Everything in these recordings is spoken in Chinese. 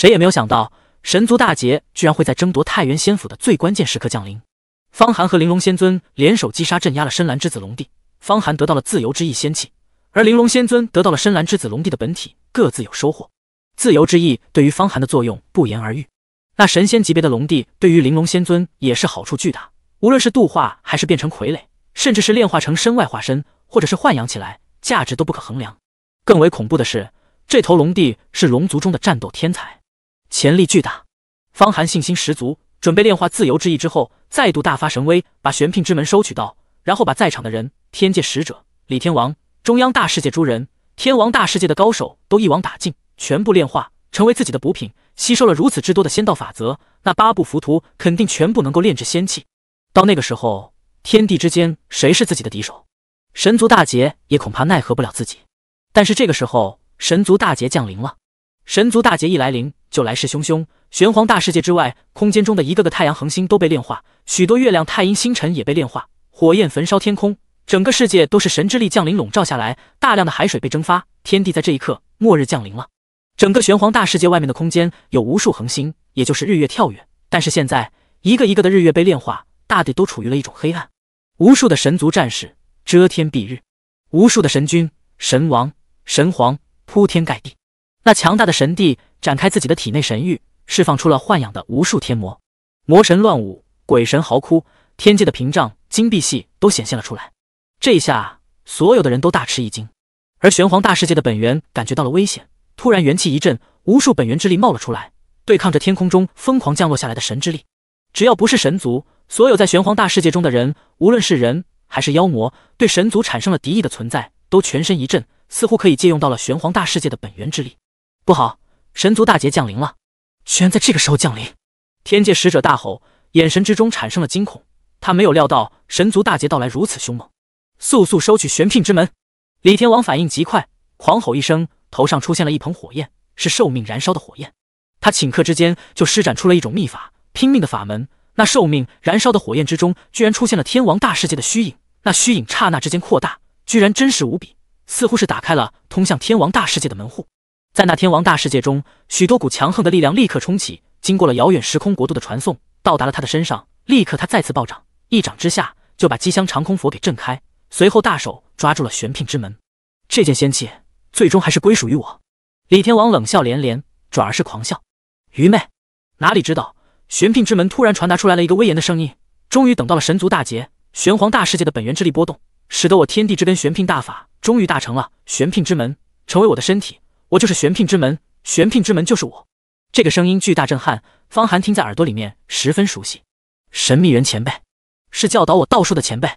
谁也没有想到，神族大劫居然会在争夺太原仙府的最关键时刻降临。方寒和玲珑仙尊联手击杀镇压了深蓝之子龙帝，方寒得到了自由之翼仙器，而玲珑仙尊得到了深蓝之子龙帝的本体，各自有收获。自由之翼对于方寒的作用不言而喻，那神仙级别的龙帝对于玲珑仙尊也是好处巨大。无论是度化还是变成傀儡，甚至是炼化成身外化身，或者是豢养起来，价值都不可衡量。更为恐怖的是，这头龙帝是龙族中的战斗天才。潜力巨大，方寒信心十足，准备炼化自由之翼之后，再度大发神威，把玄牝之门收取到，然后把在场的人、天界使者、李天王、中央大世界诸人、天王大世界的高手都一网打尽，全部炼化，成为自己的补品。吸收了如此之多的仙道法则，那八部浮屠肯定全部能够炼制仙器。到那个时候，天地之间谁是自己的敌手？神族大劫也恐怕奈何不了自己。但是这个时候，神族大劫降临了。神族大劫一来临，就来势汹汹。玄黄大世界之外，空间中的一个个太阳、恒星都被炼化，许多月亮、太阴星辰也被炼化，火焰焚烧天空，整个世界都是神之力降临笼罩下来。大量的海水被蒸发，天地在这一刻末日降临了。整个玄黄大世界外面的空间有无数恒星，也就是日月跳跃，但是现在一个一个的日月被炼化，大地都处于了一种黑暗。无数的神族战士遮天蔽日，无数的神君、神王、神皇铺天盖地。那强大的神帝展开自己的体内神域，释放出了豢养的无数天魔，魔神乱舞，鬼神嚎哭，天界的屏障金币系都显现了出来。这一下，所有的人都大吃一惊。而玄黄大世界的本源感觉到了危险，突然元气一震，无数本源之力冒了出来，对抗着天空中疯狂降落下来的神之力。只要不是神族，所有在玄黄大世界中的人，无论是人还是妖魔，对神族产生了敌意的存在，都全身一震，似乎可以借用到了玄黄大世界的本源之力。不好，神族大劫降临了！居然在这个时候降临！天界使者大吼，眼神之中产生了惊恐。他没有料到神族大劫到来如此凶猛，速速收取玄牝之门！李天王反应极快，狂吼一声，头上出现了一捧火焰，是寿命燃烧的火焰。他顷刻之间就施展出了一种秘法，拼命的法门。那寿命燃烧的火焰之中，居然出现了天王大世界的虚影。那虚影刹那之间扩大，居然真实无比，似乎是打开了通向天王大世界的门户。在那天王大世界中，许多股强横的力量立刻冲起，经过了遥远时空国度的传送，到达了他的身上。立刻他再次暴涨，一掌之下就把机箱长空佛给震开。随后大手抓住了玄牝之门，这件仙器最终还是归属于我。李天王冷笑连连，转而是狂笑。愚昧，哪里知道？玄牝之门突然传达出来了一个威严的声音。终于等到了神族大劫，玄黄大世界的本源之力波动，使得我天地之根玄牝大法终于大成了。玄牝之门成为我的身体。我就是玄牝之门，玄牝之门就是我。这个声音巨大震撼，方寒听在耳朵里面十分熟悉。神秘人前辈，是教导我道术的前辈。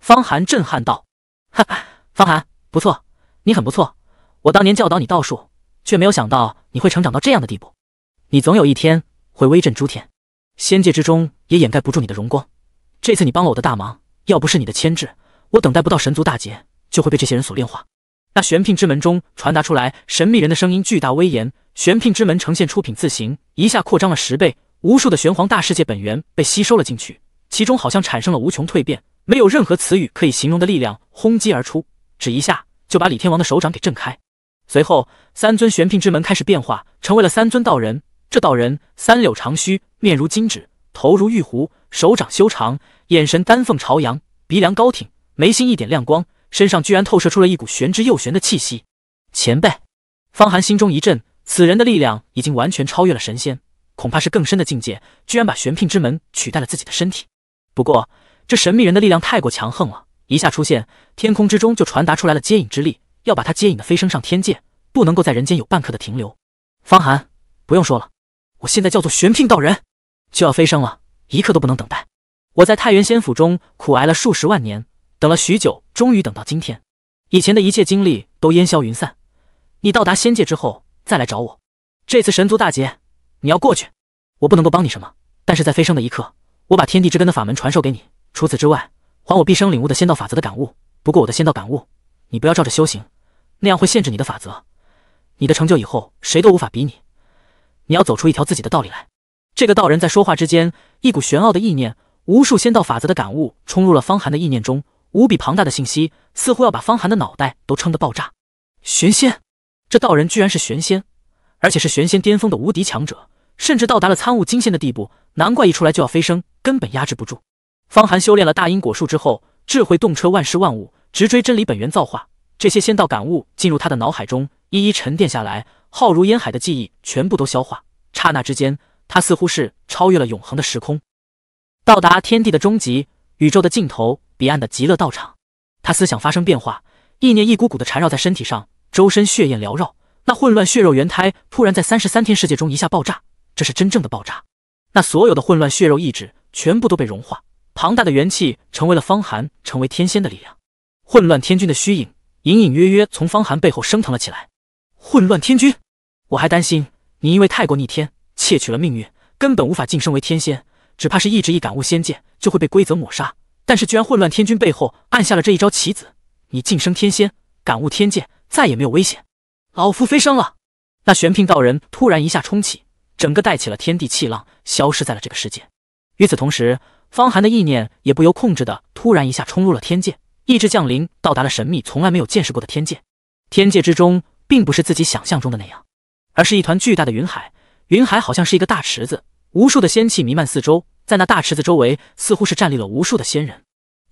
方寒震撼道：“哈哈，方寒，不错，你很不错。我当年教导你道术，却没有想到你会成长到这样的地步。你总有一天会威震诸天，仙界之中也掩盖不住你的荣光。这次你帮了我的大忙，要不是你的牵制，我等待不到神族大劫，就会被这些人所炼化。”那玄牝之门中传达出来神秘人的声音，巨大威严。玄牝之门呈现出品字形，一下扩张了十倍，无数的玄黄大世界本源被吸收了进去，其中好像产生了无穷蜕变，没有任何词语可以形容的力量轰击而出，只一下就把李天王的手掌给震开。随后，三尊玄牝之门开始变化，成为了三尊道人。这道人，三绺长须，面如金纸，头如玉壶，手掌修长，眼神丹凤朝阳，鼻梁高挺，眉心一点亮光。身上居然透射出了一股玄之又玄的气息，前辈。方寒心中一震，此人的力量已经完全超越了神仙，恐怕是更深的境界，居然把玄牝之门取代了自己的身体。不过，这神秘人的力量太过强横了，一下出现，天空之中就传达出来了接引之力，要把他接引的飞升上天界，不能够在人间有半刻的停留。方寒，不用说了，我现在叫做玄牝道人，就要飞升了，一刻都不能等待。我在太原仙府中苦挨了数十万年。等了许久，终于等到今天。以前的一切经历都烟消云散。你到达仙界之后再来找我。这次神族大劫，你要过去。我不能够帮你什么，但是在飞升的一刻，我把天地之根的法门传授给你。除此之外，还我毕生领悟的仙道法则的感悟。不过我的仙道感悟，你不要照着修行，那样会限制你的法则。你的成就以后谁都无法比拟。你要走出一条自己的道理来。这个道人在说话之间，一股玄奥的意念，无数仙道法则的感悟冲入了方寒的意念中。无比庞大的信息，似乎要把方寒的脑袋都撑得爆炸。玄仙，这道人居然是玄仙，而且是玄仙巅峰的无敌强者，甚至到达了参悟金仙的地步。难怪一出来就要飞升，根本压制不住。方寒修炼了大因果术之后，智慧洞彻万事万物，直追真理本源造化。这些仙道感悟进入他的脑海中，一一沉淀下来，浩如烟海的记忆全部都消化。刹那之间，他似乎是超越了永恒的时空，到达天地的终极，宇宙的尽头。彼岸的极乐道场，他思想发生变化，意念一股股的缠绕在身体上，周身血焰缭绕。那混乱血肉元胎突然在三十三天世界中一下爆炸，这是真正的爆炸。那所有的混乱血肉意志全部都被融化，庞大的元气成为了方寒成为天仙的力量。混乱天君的虚影隐隐约约从方寒背后升腾了起来。混乱天君，我还担心你因为太过逆天，窃取了命运，根本无法晋升为天仙，只怕是一直一感悟仙界就会被规则抹杀。但是居然混乱天君背后按下了这一招棋子，你晋升天仙，感悟天界，再也没有危险。老夫飞升了。那玄牝道人突然一下冲起，整个带起了天地气浪，消失在了这个世界。与此同时，方寒的意念也不由控制的突然一下冲入了天界，意志降临，到达了神秘从来没有见识过的天界。天界之中并不是自己想象中的那样，而是一团巨大的云海，云海好像是一个大池子，无数的仙气弥漫四周。在那大池子周围，似乎是站立了无数的仙人，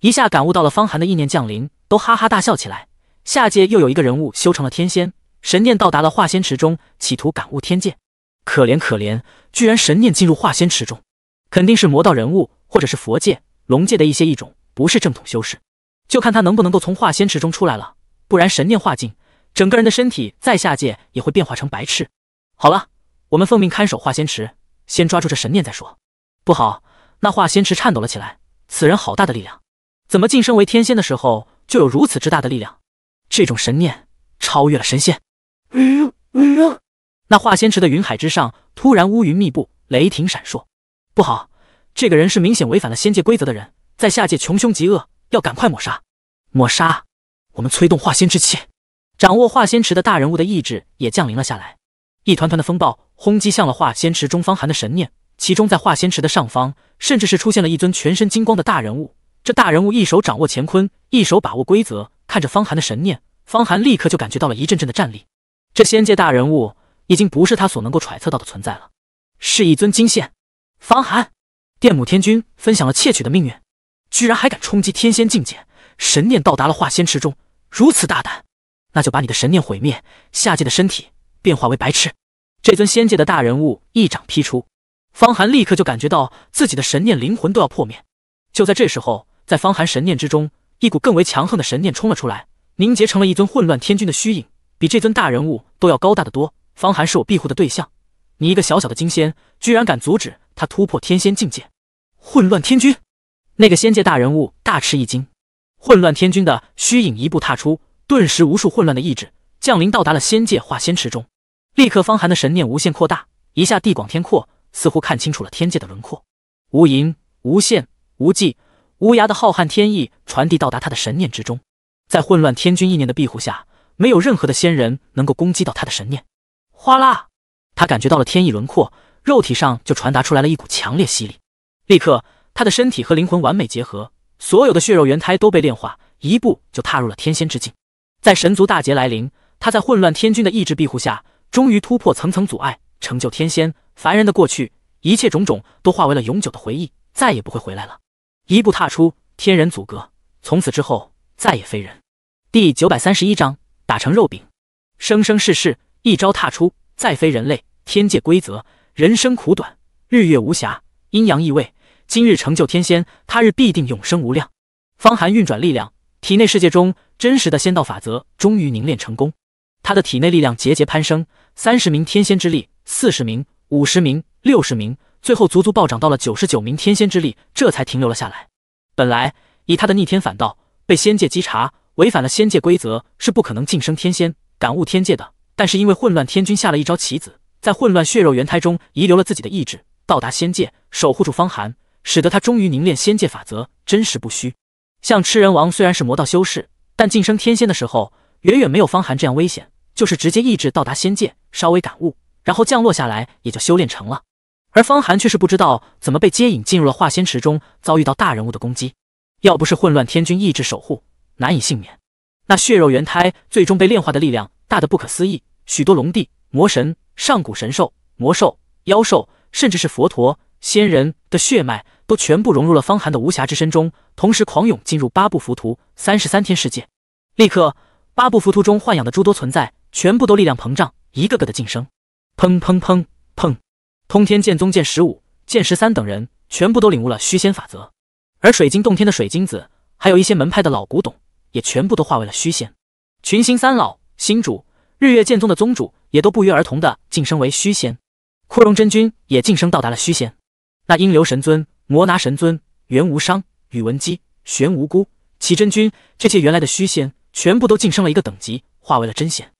一下感悟到了方寒的意念降临，都哈哈大笑起来。下界又有一个人物修成了天仙，神念到达了化仙池中，企图感悟天界。可怜可怜，居然神念进入化仙池中，肯定是魔道人物或者是佛界、龙界的一些异种，不是正统修士，就看他能不能够从化仙池中出来了。不然神念化境，整个人的身体在下界也会变化成白痴。好了，我们奉命看守化仙池，先抓住这神念再说。不好！那化仙池颤抖了起来。此人好大的力量，怎么晋升为天仙的时候就有如此之大的力量？这种神念超越了神仙！哎呦哎呦！那化仙池的云海之上突然乌云密布，雷霆闪烁。不好！这个人是明显违反了仙界规则的人，在下界穷凶极恶，要赶快抹杀！抹杀！我们催动化仙之气，掌握化仙池的大人物的意志也降临了下来，一团团的风暴轰击向了化仙池中方寒的神念。其中，在化仙池的上方，甚至是出现了一尊全身金光的大人物。这大人物一手掌握乾坤，一手把握规则，看着方寒的神念，方寒立刻就感觉到了一阵阵的战栗。这仙界大人物已经不是他所能够揣测到的存在了，是一尊金仙。方寒，电母天君分享了窃取的命运，居然还敢冲击天仙境界，神念到达了化仙池中，如此大胆，那就把你的神念毁灭，下界的身体变化为白痴。这尊仙界的大人物一掌劈出。方寒立刻就感觉到自己的神念灵魂都要破灭。就在这时候，在方寒神念之中，一股更为强横的神念冲了出来，凝结成了一尊混乱天君的虚影，比这尊大人物都要高大的多。方寒是我庇护的对象，你一个小小的金仙，居然敢阻止他突破天仙境界？混乱天君，那个仙界大人物大吃一惊。混乱天君的虚影一步踏出，顿时无数混乱的意志降临到达了仙界化仙池中，立刻方寒的神念无限扩大，一下地广天阔。似乎看清楚了天界的轮廓，无垠、无限、无际、无涯的浩瀚天意传递到达他的神念之中，在混乱天君意念的庇护下，没有任何的仙人能够攻击到他的神念。哗啦！他感觉到了天意轮廓，肉体上就传达出来了一股强烈吸力，立刻他的身体和灵魂完美结合，所有的血肉元胎都被炼化，一步就踏入了天仙之境。在神族大劫来临，他在混乱天君的意志庇护下，终于突破层层阻碍。成就天仙，凡人的过去，一切种种都化为了永久的回忆，再也不会回来了。一步踏出，天人阻隔，从此之后再也非人。第九百三十一章，打成肉饼，生生世世，一朝踏出，再非人类。天界规则，人生苦短，日月无暇，阴阳意位。今日成就天仙，他日必定永生无量。方寒运转力量，体内世界中真实的仙道法则终于凝练成功，他的体内力量节节攀升，三十名天仙之力。四十名、五十名、六十名，最后足足暴涨到了九十九名天仙之力，这才停留了下来。本来以他的逆天反道，被仙界稽查，违反了仙界规则，是不可能晋升天仙、感悟天界的。但是因为混乱天君下了一招棋子，在混乱血肉元胎中遗留了自己的意志，到达仙界，守护住方寒，使得他终于凝练仙界法则，真实不虚。像吃人王虽然是魔道修士，但晋升天仙的时候，远远没有方寒这样危险，就是直接意志到达仙界，稍微感悟。然后降落下来，也就修炼成了。而方寒却是不知道怎么被接引进入了化仙池中，遭遇到大人物的攻击。要不是混乱天君意志守护，难以幸免。那血肉元胎最终被炼化的力量大的不可思议，许多龙帝、魔神、上古神兽、魔兽、妖兽，甚至是佛陀、仙人的血脉，都全部融入了方寒的无暇之身中，同时狂涌进入八部浮屠三十三天世界。立刻，八部浮屠中豢养的诸多存在，全部都力量膨胀，一个个的晋升。砰砰砰砰！通天剑宗剑十五、剑十三等人全部都领悟了虚仙法则，而水晶洞天的水晶子，还有一些门派的老古董，也全部都化为了虚仙。群星三老、星主、日月剑宗的宗主，也都不约而同的晋升为虚仙。枯荣真君也晋升到达了虚仙。那英流神尊、魔拿神尊、袁无伤、宇文姬、玄无辜、奇真君，这些原来的虚仙，全部都晋升了一个等级，化为了真仙。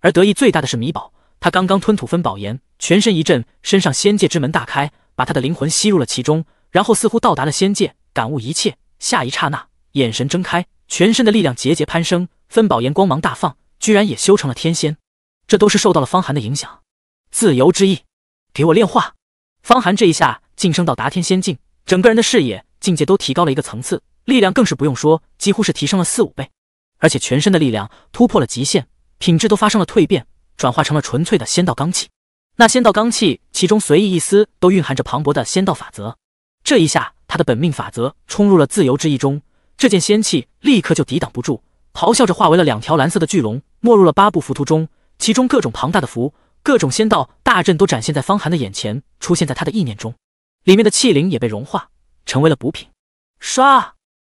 而得意最大的是米宝。他刚刚吞吐分宝岩，全身一震，身上仙界之门大开，把他的灵魂吸入了其中，然后似乎到达了仙界，感悟一切。下一刹那，眼神睁开，全身的力量节节攀升，分宝岩光芒大放，居然也修成了天仙。这都是受到了方寒的影响。自由之翼，给我炼化！方寒这一下晋升到达天仙境，整个人的视野、境界都提高了一个层次，力量更是不用说，几乎是提升了四五倍，而且全身的力量突破了极限，品质都发生了蜕变。转化成了纯粹的仙道罡气，那仙道罡气其中随意一丝都蕴含着磅礴的仙道法则。这一下，他的本命法则冲入了自由之翼中，这件仙器立刻就抵挡不住，咆哮着化为了两条蓝色的巨龙，没入了八部浮屠中。其中各种庞大的符，各种仙道大阵都展现在方寒的眼前，出现在他的意念中。里面的气灵也被融化，成为了补品。唰，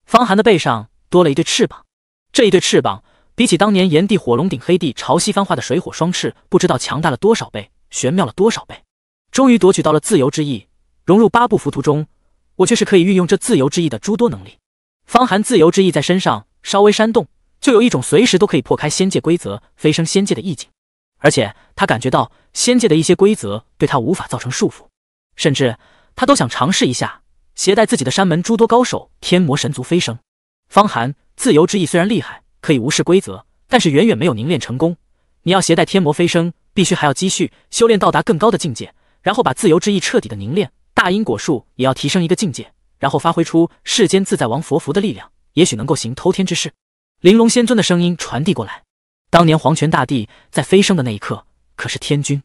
方寒的背上多了一对翅膀，这一对翅膀。比起当年炎帝火龙顶、黑帝潮汐翻化的水火双翅，不知道强大了多少倍，玄妙了多少倍。终于夺取到了自由之翼，融入八部浮屠中，我却是可以运用这自由之翼的诸多能力。方寒，自由之翼在身上稍微扇动，就有一种随时都可以破开仙界规则、飞升仙界的意境。而且他感觉到仙界的一些规则对他无法造成束缚，甚至他都想尝试一下，携带自己的山门诸多高手，天魔神族飞升。方寒，自由之翼虽然厉害。可以无视规则，但是远远没有凝练成功。你要携带天魔飞升，必须还要积蓄修炼，到达更高的境界，然后把自由之翼彻底的凝练。大因果术也要提升一个境界，然后发挥出世间自在王佛符的力量，也许能够行偷天之事。玲珑仙尊的声音传递过来。当年黄泉大帝在飞升的那一刻可是天君，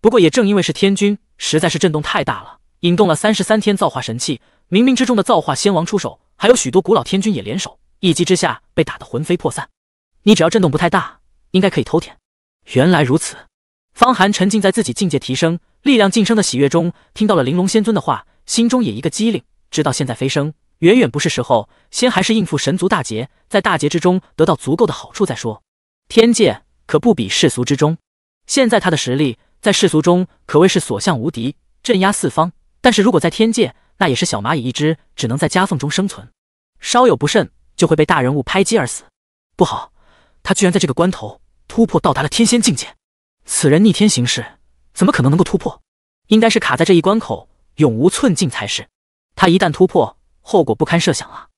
不过也正因为是天君，实在是震动太大了，引动了三十三天造化神器，冥冥之中的造化仙王出手，还有许多古老天君也联手。一击之下被打得魂飞魄散，你只要震动不太大，应该可以偷天。原来如此，方寒沉浸在自己境界提升、力量晋升的喜悦中，听到了玲珑仙尊的话，心中也一个机灵，知道现在飞升远远不是时候，先还是应付神族大劫，在大劫之中得到足够的好处再说。天界可不比世俗之中，现在他的实力在世俗中可谓是所向无敌，镇压四方，但是如果在天界，那也是小蚂蚁一只，只能在夹缝中生存，稍有不慎。就会被大人物拍击而死。不好，他居然在这个关头突破到达了天仙境界。此人逆天行事，怎么可能能够突破？应该是卡在这一关口，永无寸进才是。他一旦突破，后果不堪设想啊！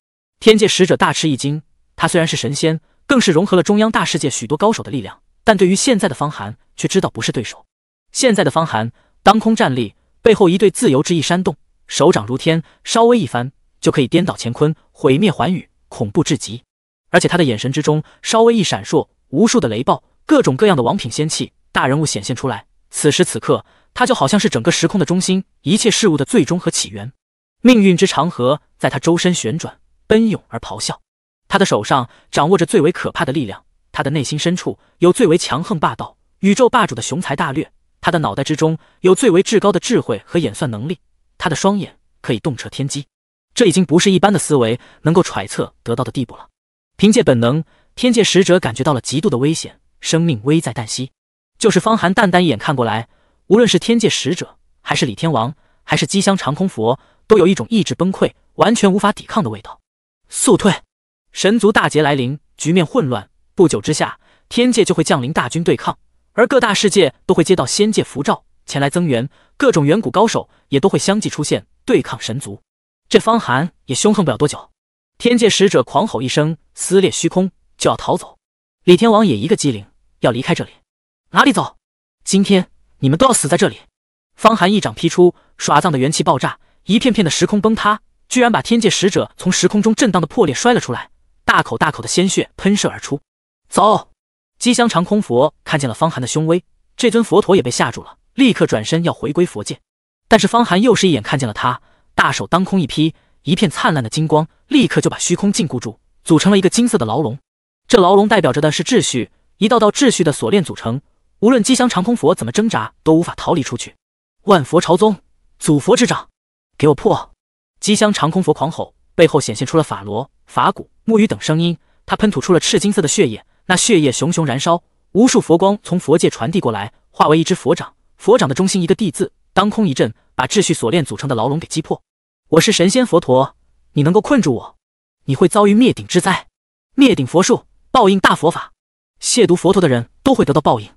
天界使者大吃一惊。他虽然是神仙，更是融合了中央大世界许多高手的力量，但对于现在的方寒，却知道不是对手。现在的方寒，当空站立，背后一对自由之翼扇动，手掌如天，稍微一翻，就可以颠倒乾坤，毁灭寰宇。恐怖至极，而且他的眼神之中稍微一闪烁，无数的雷暴、各种各样的王品仙器、大人物显现出来。此时此刻，他就好像是整个时空的中心，一切事物的最终和起源。命运之长河在他周身旋转、奔涌而咆哮。他的手上掌握着最为可怕的力量，他的内心深处有最为强横霸道、宇宙霸主的雄才大略。他的脑袋之中有最为至高的智慧和演算能力，他的双眼可以洞彻天机。这已经不是一般的思维能够揣测得到的地步了。凭借本能，天界使者感觉到了极度的危险，生命危在旦夕。就是方寒淡淡一眼看过来，无论是天界使者，还是李天王，还是机箱长空佛，都有一种意志崩溃、完全无法抵抗的味道。速退！神族大劫来临，局面混乱。不久之下，天界就会降临大军对抗，而各大世界都会接到仙界符召前来增援，各种远古高手也都会相继出现对抗神族。这方寒也凶横不了多久，天界使者狂吼一声，撕裂虚空就要逃走。李天王也一个机灵，要离开这里。哪里走？今天你们都要死在这里！方寒一掌劈出，耍脏的元气爆炸，一片片的时空崩塌，居然把天界使者从时空中震荡的破裂摔了出来，大口大口的鲜血喷射而出。走！机香长空佛看见了方寒的凶威，这尊佛陀也被吓住了，立刻转身要回归佛界。但是方寒又是一眼看见了他。大手当空一劈，一片灿烂的金光立刻就把虚空禁锢住，组成了一个金色的牢笼。这牢笼代表着的是秩序，一道道秩序的锁链组成，无论机香长空佛怎么挣扎都无法逃离出去。万佛朝宗，祖佛之掌，给我破！机香长空佛狂吼，背后显现出了法罗、法古、木鱼等声音，他喷吐出了赤金色的血液，那血液熊熊燃烧，无数佛光从佛界传递过来，化为一只佛掌。佛掌的中心一个地字，当空一震。把秩序锁链组成的牢笼给击破。我是神仙佛陀，你能够困住我，你会遭遇灭顶之灾。灭顶佛术，报应大佛法，亵渎佛陀的人都会得到报应。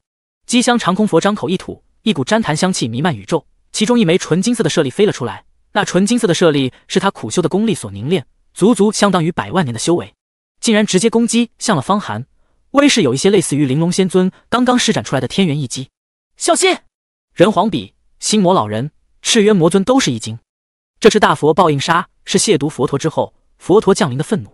机香长空佛张口一吐，一股旃檀香气弥漫宇宙，其中一枚纯金色的舍利飞了出来。那纯金色的舍利是他苦修的功力所凝练，足足相当于百万年的修为，竟然直接攻击向了方寒，威势有一些类似于玲珑仙尊刚刚施展出来的天元一击。小心！人皇笔，心魔老人。赤渊魔尊都是一惊，这是大佛报应杀，是亵渎佛陀之后佛陀降临的愤怒。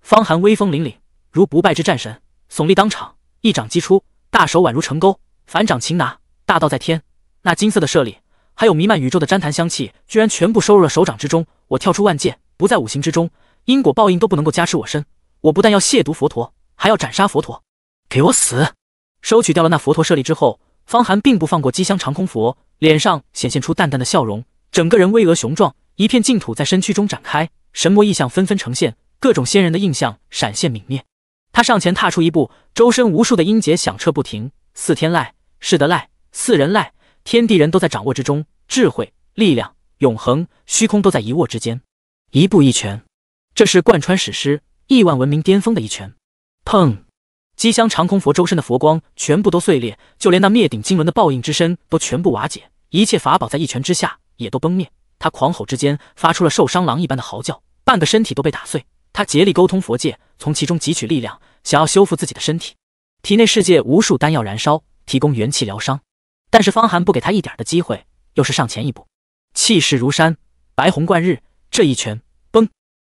方寒威风凛凛，如不败之战神，耸立当场，一掌击出，大手宛如成钩，反掌擒拿。大道在天，那金色的舍利，还有弥漫宇宙的旃檀香气，居然全部收入了手掌之中。我跳出万界，不在五行之中，因果报应都不能够加持我身。我不但要亵渎佛陀，还要斩杀佛陀，给我死！收取掉了那佛陀舍利之后，方寒并不放过机香长空佛。脸上显现出淡淡的笑容，整个人巍峨雄壮，一片净土在身躯中展开，神魔意象纷纷呈现，各种仙人的印象闪现泯灭。他上前踏出一步，周身无数的音节响彻不停，四天籁、四德籁、四人籁，天地人都在掌握之中，智慧、力量、永恒、虚空都在一握之间，一步一拳，这是贯穿史诗、亿万文明巅峰的一拳。砰！机箱长空佛周身的佛光全部都碎裂，就连那灭顶金轮的报应之身都全部瓦解，一切法宝在一拳之下也都崩灭。他狂吼之间发出了受伤狼一般的嚎叫，半个身体都被打碎。他竭力沟通佛界，从其中汲取力量，想要修复自己的身体。体内世界无数丹药燃烧，提供元气疗伤。但是方寒不给他一点的机会，又是上前一步，气势如山，白虹贯日。这一拳崩，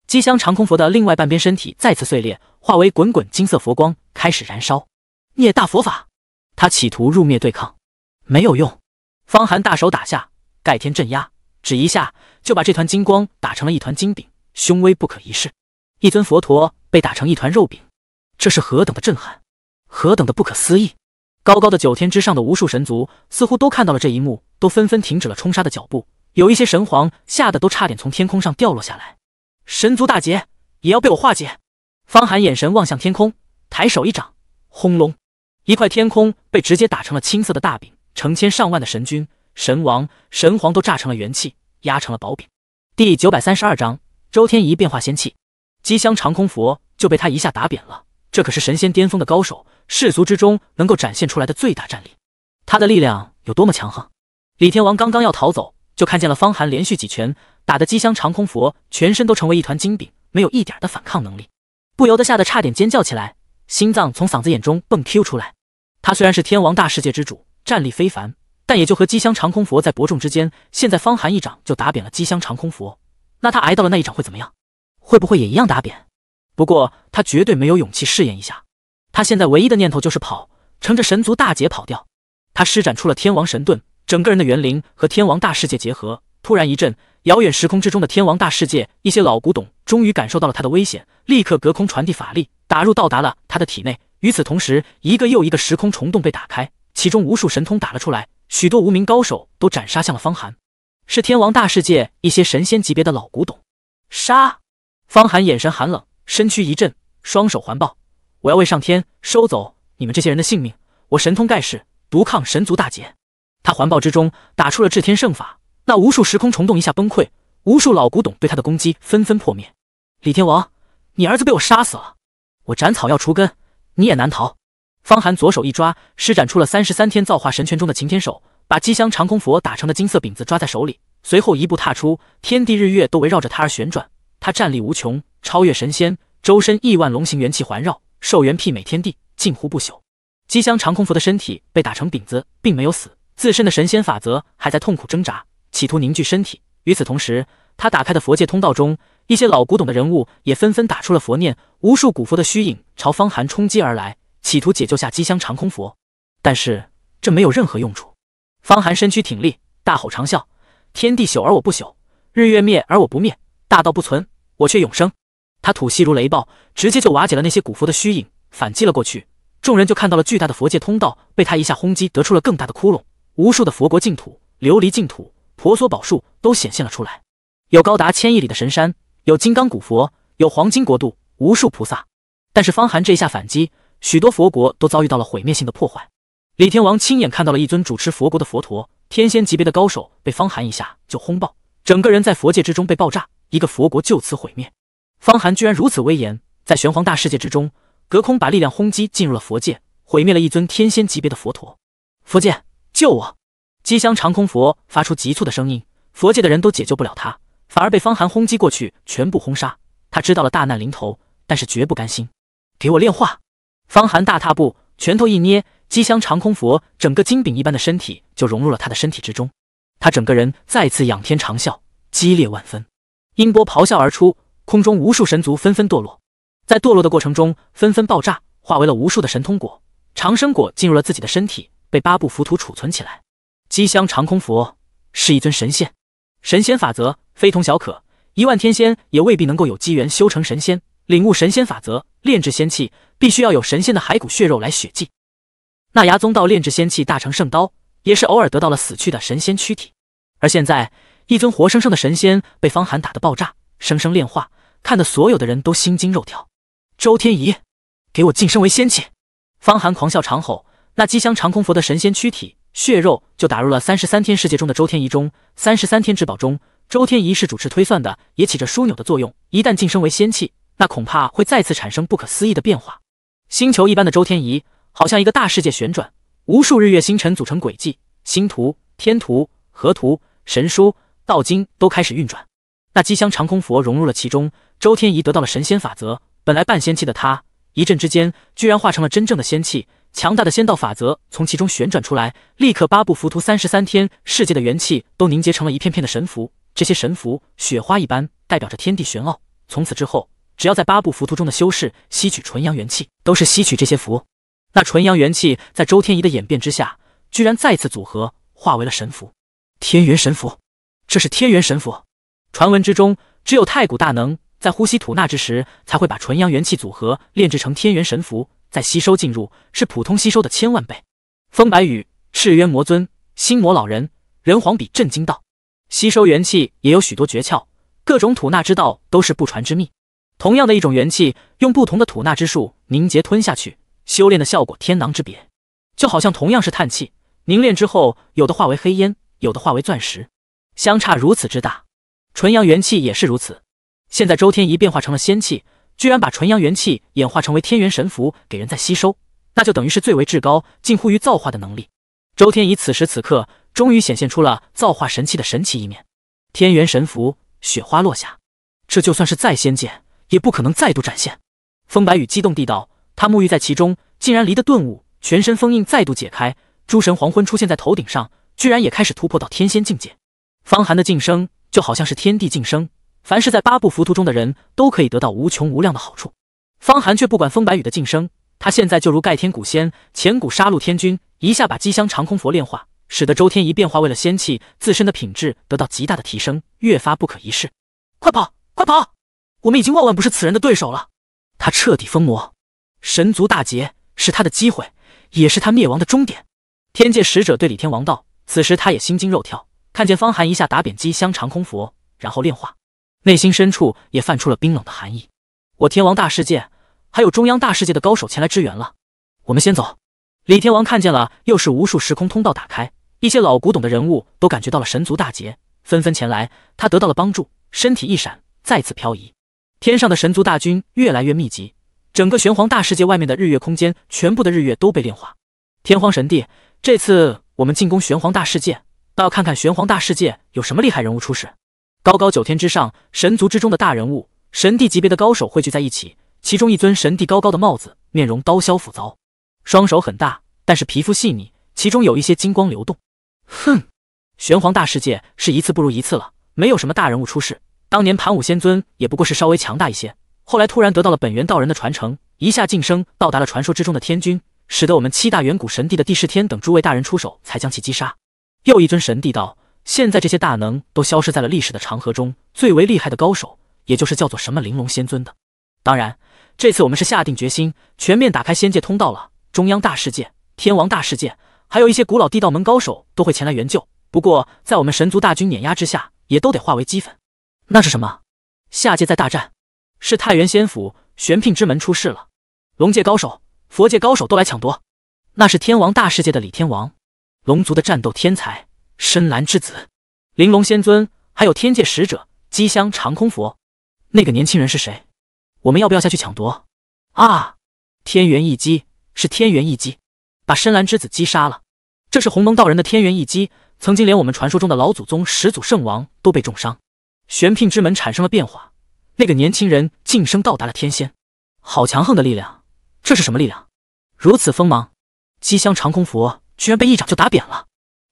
机箱长空佛的另外半边身体再次碎裂，化为滚滚金色佛光。开始燃烧，灭大佛法。他企图入灭对抗，没有用。方寒大手打下，盖天镇压，只一下就把这团金光打成了一团金饼，凶威不可一世。一尊佛陀被打成一团肉饼，这是何等的震撼，何等的不可思议！高高的九天之上的无数神族似乎都看到了这一幕，都纷纷停止了冲杀的脚步。有一些神皇吓得都差点从天空上掉落下来。神族大劫也要被我化解。方寒眼神望向天空。抬手一掌，轰隆！一块天空被直接打成了青色的大饼，成千上万的神君、神王、神皇都炸成了元气，压成了薄饼。第九百三十二章：周天仪变化仙气，机箱长空佛就被他一下打扁了。这可是神仙巅峰的高手，世俗之中能够展现出来的最大战力，他的力量有多么强横？李天王刚刚要逃走，就看见了方寒连续几拳打的机箱长空佛全身都成为一团金饼，没有一点的反抗能力，不由得吓得差点尖叫起来。心脏从嗓子眼中蹦 Q 出来。他虽然是天王大世界之主，战力非凡，但也就和机香长空佛在伯仲之间。现在方寒一掌就打扁了机香长空佛，那他挨到了那一掌会怎么样？会不会也一样打扁？不过他绝对没有勇气试验一下。他现在唯一的念头就是跑，乘着神族大姐跑掉。他施展出了天王神盾，整个人的元灵和天王大世界结合，突然一震。遥远时空之中的天王大世界，一些老古董终于感受到了他的危险，立刻隔空传递法力。打入到达了他的体内，与此同时，一个又一个时空虫洞被打开，其中无数神通打了出来，许多无名高手都斩杀向了方寒。是天王大世界一些神仙级别的老古董，杀！方寒眼神寒冷，身躯一震，双手环抱，我要为上天收走你们这些人的性命。我神通盖世，独抗神族大劫。他环抱之中打出了至天圣法，那无数时空虫洞一下崩溃，无数老古董对他的攻击纷纷破灭。李天王，你儿子被我杀死了。我斩草要除根，你也难逃。方寒左手一抓，施展出了三十三天造化神拳中的擎天手，把机箱长空佛打成的金色饼子抓在手里，随后一步踏出，天地日月都围绕着他而旋转。他战力无穷，超越神仙，周身亿万龙形元气环绕，寿元媲美天地，近乎不朽。机箱长空佛的身体被打成饼子，并没有死，自身的神仙法则还在痛苦挣扎，企图凝聚身体。与此同时。他打开的佛界通道中，一些老古董的人物也纷纷打出了佛念，无数古佛的虚影朝方寒冲击而来，企图解救下机箱长空佛。但是这没有任何用处。方寒身躯挺立，大吼长啸：“天地朽而我不朽，日月灭而我不灭，大道不存，我却永生。”他吐息如雷暴，直接就瓦解了那些古佛的虚影，反击了过去。众人就看到了巨大的佛界通道被他一下轰击，得出了更大的窟窿。无数的佛国净土、琉璃净土、婆娑宝树都显现了出来。有高达千亿里的神山，有金刚古佛，有黄金国度，无数菩萨。但是方寒这一下反击，许多佛国都遭遇到了毁灭性的破坏。李天王亲眼看到了一尊主持佛国的佛陀，天仙级别的高手被方寒一下就轰爆，整个人在佛界之中被爆炸，一个佛国就此毁灭。方寒居然如此威严，在玄黄大世界之中，隔空把力量轰击进入了佛界，毁灭了一尊天仙级别的佛陀。佛界救我！机香长空佛发出急促的声音，佛界的人都解救不了他。反而被方寒轰击过去，全部轰杀。他知道了大难临头，但是绝不甘心，给我炼化！方寒大踏步，拳头一捏，机箱长空佛整个金饼一般的身体就融入了他的身体之中。他整个人再次仰天长啸，激烈万分，音波咆哮而出，空中无数神族纷纷堕落，在堕落的过程中，纷纷爆炸，化为了无数的神通果、长生果，进入了自己的身体，被八部浮屠储存起来。机箱长空佛是一尊神仙。神仙法则非同小可，一万天仙也未必能够有机缘修成神仙，领悟神仙法则，炼制仙器，必须要有神仙的骸骨血肉来血祭。那牙宗道炼制仙器大成圣刀，也是偶尔得到了死去的神仙躯体。而现在，一尊活生生的神仙被方寒打得爆炸，生生炼化，看得所有的人都心惊肉跳。周天仪，给我晋升为仙器！方寒狂笑长吼，那机箱长空佛的神仙躯体。血肉就打入了三十三天世界中的周天仪中，三十三天至宝中，周天仪是主持推算的，也起着枢纽的作用。一旦晋升为仙器，那恐怕会再次产生不可思议的变化。星球一般的周天仪，好像一个大世界旋转，无数日月星辰组成轨迹，星图、天图、河图、神书、道经都开始运转。那机箱长空佛融入了其中，周天仪得到了神仙法则。本来半仙气的他，一阵之间居然化成了真正的仙气。强大的仙道法则从其中旋转出来，立刻八部浮屠三十三天世界的元气都凝结成了一片片的神符。这些神符雪花一般，代表着天地玄奥。从此之后，只要在八部浮屠中的修士吸取纯阳元气，都是吸取这些符。那纯阳元气在周天仪的演变之下，居然再次组合，化为了神符——天元神符。这是天元神符，传闻之中，只有太古大能在呼吸吐纳之时，才会把纯阳元气组合炼制成天元神符。在吸收进入是普通吸收的千万倍。风白雨、赤渊魔尊、心魔老人、人皇比震惊道：吸收元气也有许多诀窍，各种吐纳之道都是不传之秘。同样的一种元气，用不同的吐纳之术凝结吞下去，修炼的效果天壤之别。就好像同样是叹气，凝练之后有的化为黑烟，有的化为钻石，相差如此之大。纯阳元气也是如此。现在周天仪变化成了仙气。居然把纯阳元气演化成为天元神符，给人在吸收，那就等于是最为至高，近乎于造化的能力。周天仪此时此刻终于显现出了造化神器的神奇一面。天元神符，雪花落下，这就算是再仙剑，也不可能再度展现。风白羽激动地道，他沐浴在其中，竟然离得顿悟，全身封印再度解开，诸神黄昏出现在头顶上，居然也开始突破到天仙境界。方寒的晋升就好像是天地晋升。凡是在八部浮屠中的人都可以得到无穷无量的好处。方寒却不管风白雨的晋升，他现在就如盖天古仙、前古杀戮天君，一下把机香长空佛炼化，使得周天仪变化为了仙气，自身的品质得到极大的提升，越发不可一世。快跑，快跑！我们已经万万不是此人的对手了。他彻底疯魔，神族大劫是他的机会，也是他灭亡的终点。天界使者对李天王道，此时他也心惊肉跳，看见方寒一下打扁机香长空佛，然后炼化。内心深处也泛出了冰冷的寒意。我天王大世界还有中央大世界的高手前来支援了，我们先走。李天王看见了，又是无数时空通道打开，一些老古董的人物都感觉到了神族大劫，纷纷前来。他得到了帮助，身体一闪，再次漂移。天上的神族大军越来越密集，整个玄黄大世界外面的日月空间全部的日月都被炼化。天荒神帝，这次我们进攻玄黄大世界，倒要看看玄黄大世界有什么厉害人物出世。高高九天之上，神族之中的大人物，神帝级别的高手汇聚在一起。其中一尊神帝，高高的帽子，面容刀削斧凿，双手很大，但是皮肤细腻，其中有一些金光流动。哼，玄黄大世界是一次不如一次了，没有什么大人物出世。当年盘古仙尊也不过是稍微强大一些，后来突然得到了本源道人的传承，一下晋升到达了传说之中的天君，使得我们七大远古神帝的帝释天等诸位大人出手，才将其击杀。又一尊神帝道。现在这些大能都消失在了历史的长河中，最为厉害的高手，也就是叫做什么玲珑仙尊的。当然，这次我们是下定决心，全面打开仙界通道了。中央大世界、天王大世界，还有一些古老地道门高手都会前来援救。不过，在我们神族大军碾压之下，也都得化为齑粉。那是什么？下界在大战，是太原仙府玄牝之门出事了。龙界高手、佛界高手都来抢夺。那是天王大世界的李天王，龙族的战斗天才。深蓝之子、玲珑仙尊，还有天界使者姬香长空佛，那个年轻人是谁？我们要不要下去抢夺？啊！天元一击是天元一击，把深蓝之子击杀了。这是鸿蒙道人的天元一击，曾经连我们传说中的老祖宗始祖圣王都被重伤。玄牝之门产生了变化，那个年轻人晋升到达了天仙，好强横的力量！这是什么力量？如此锋芒，姬香长空佛居然被一掌就打扁了，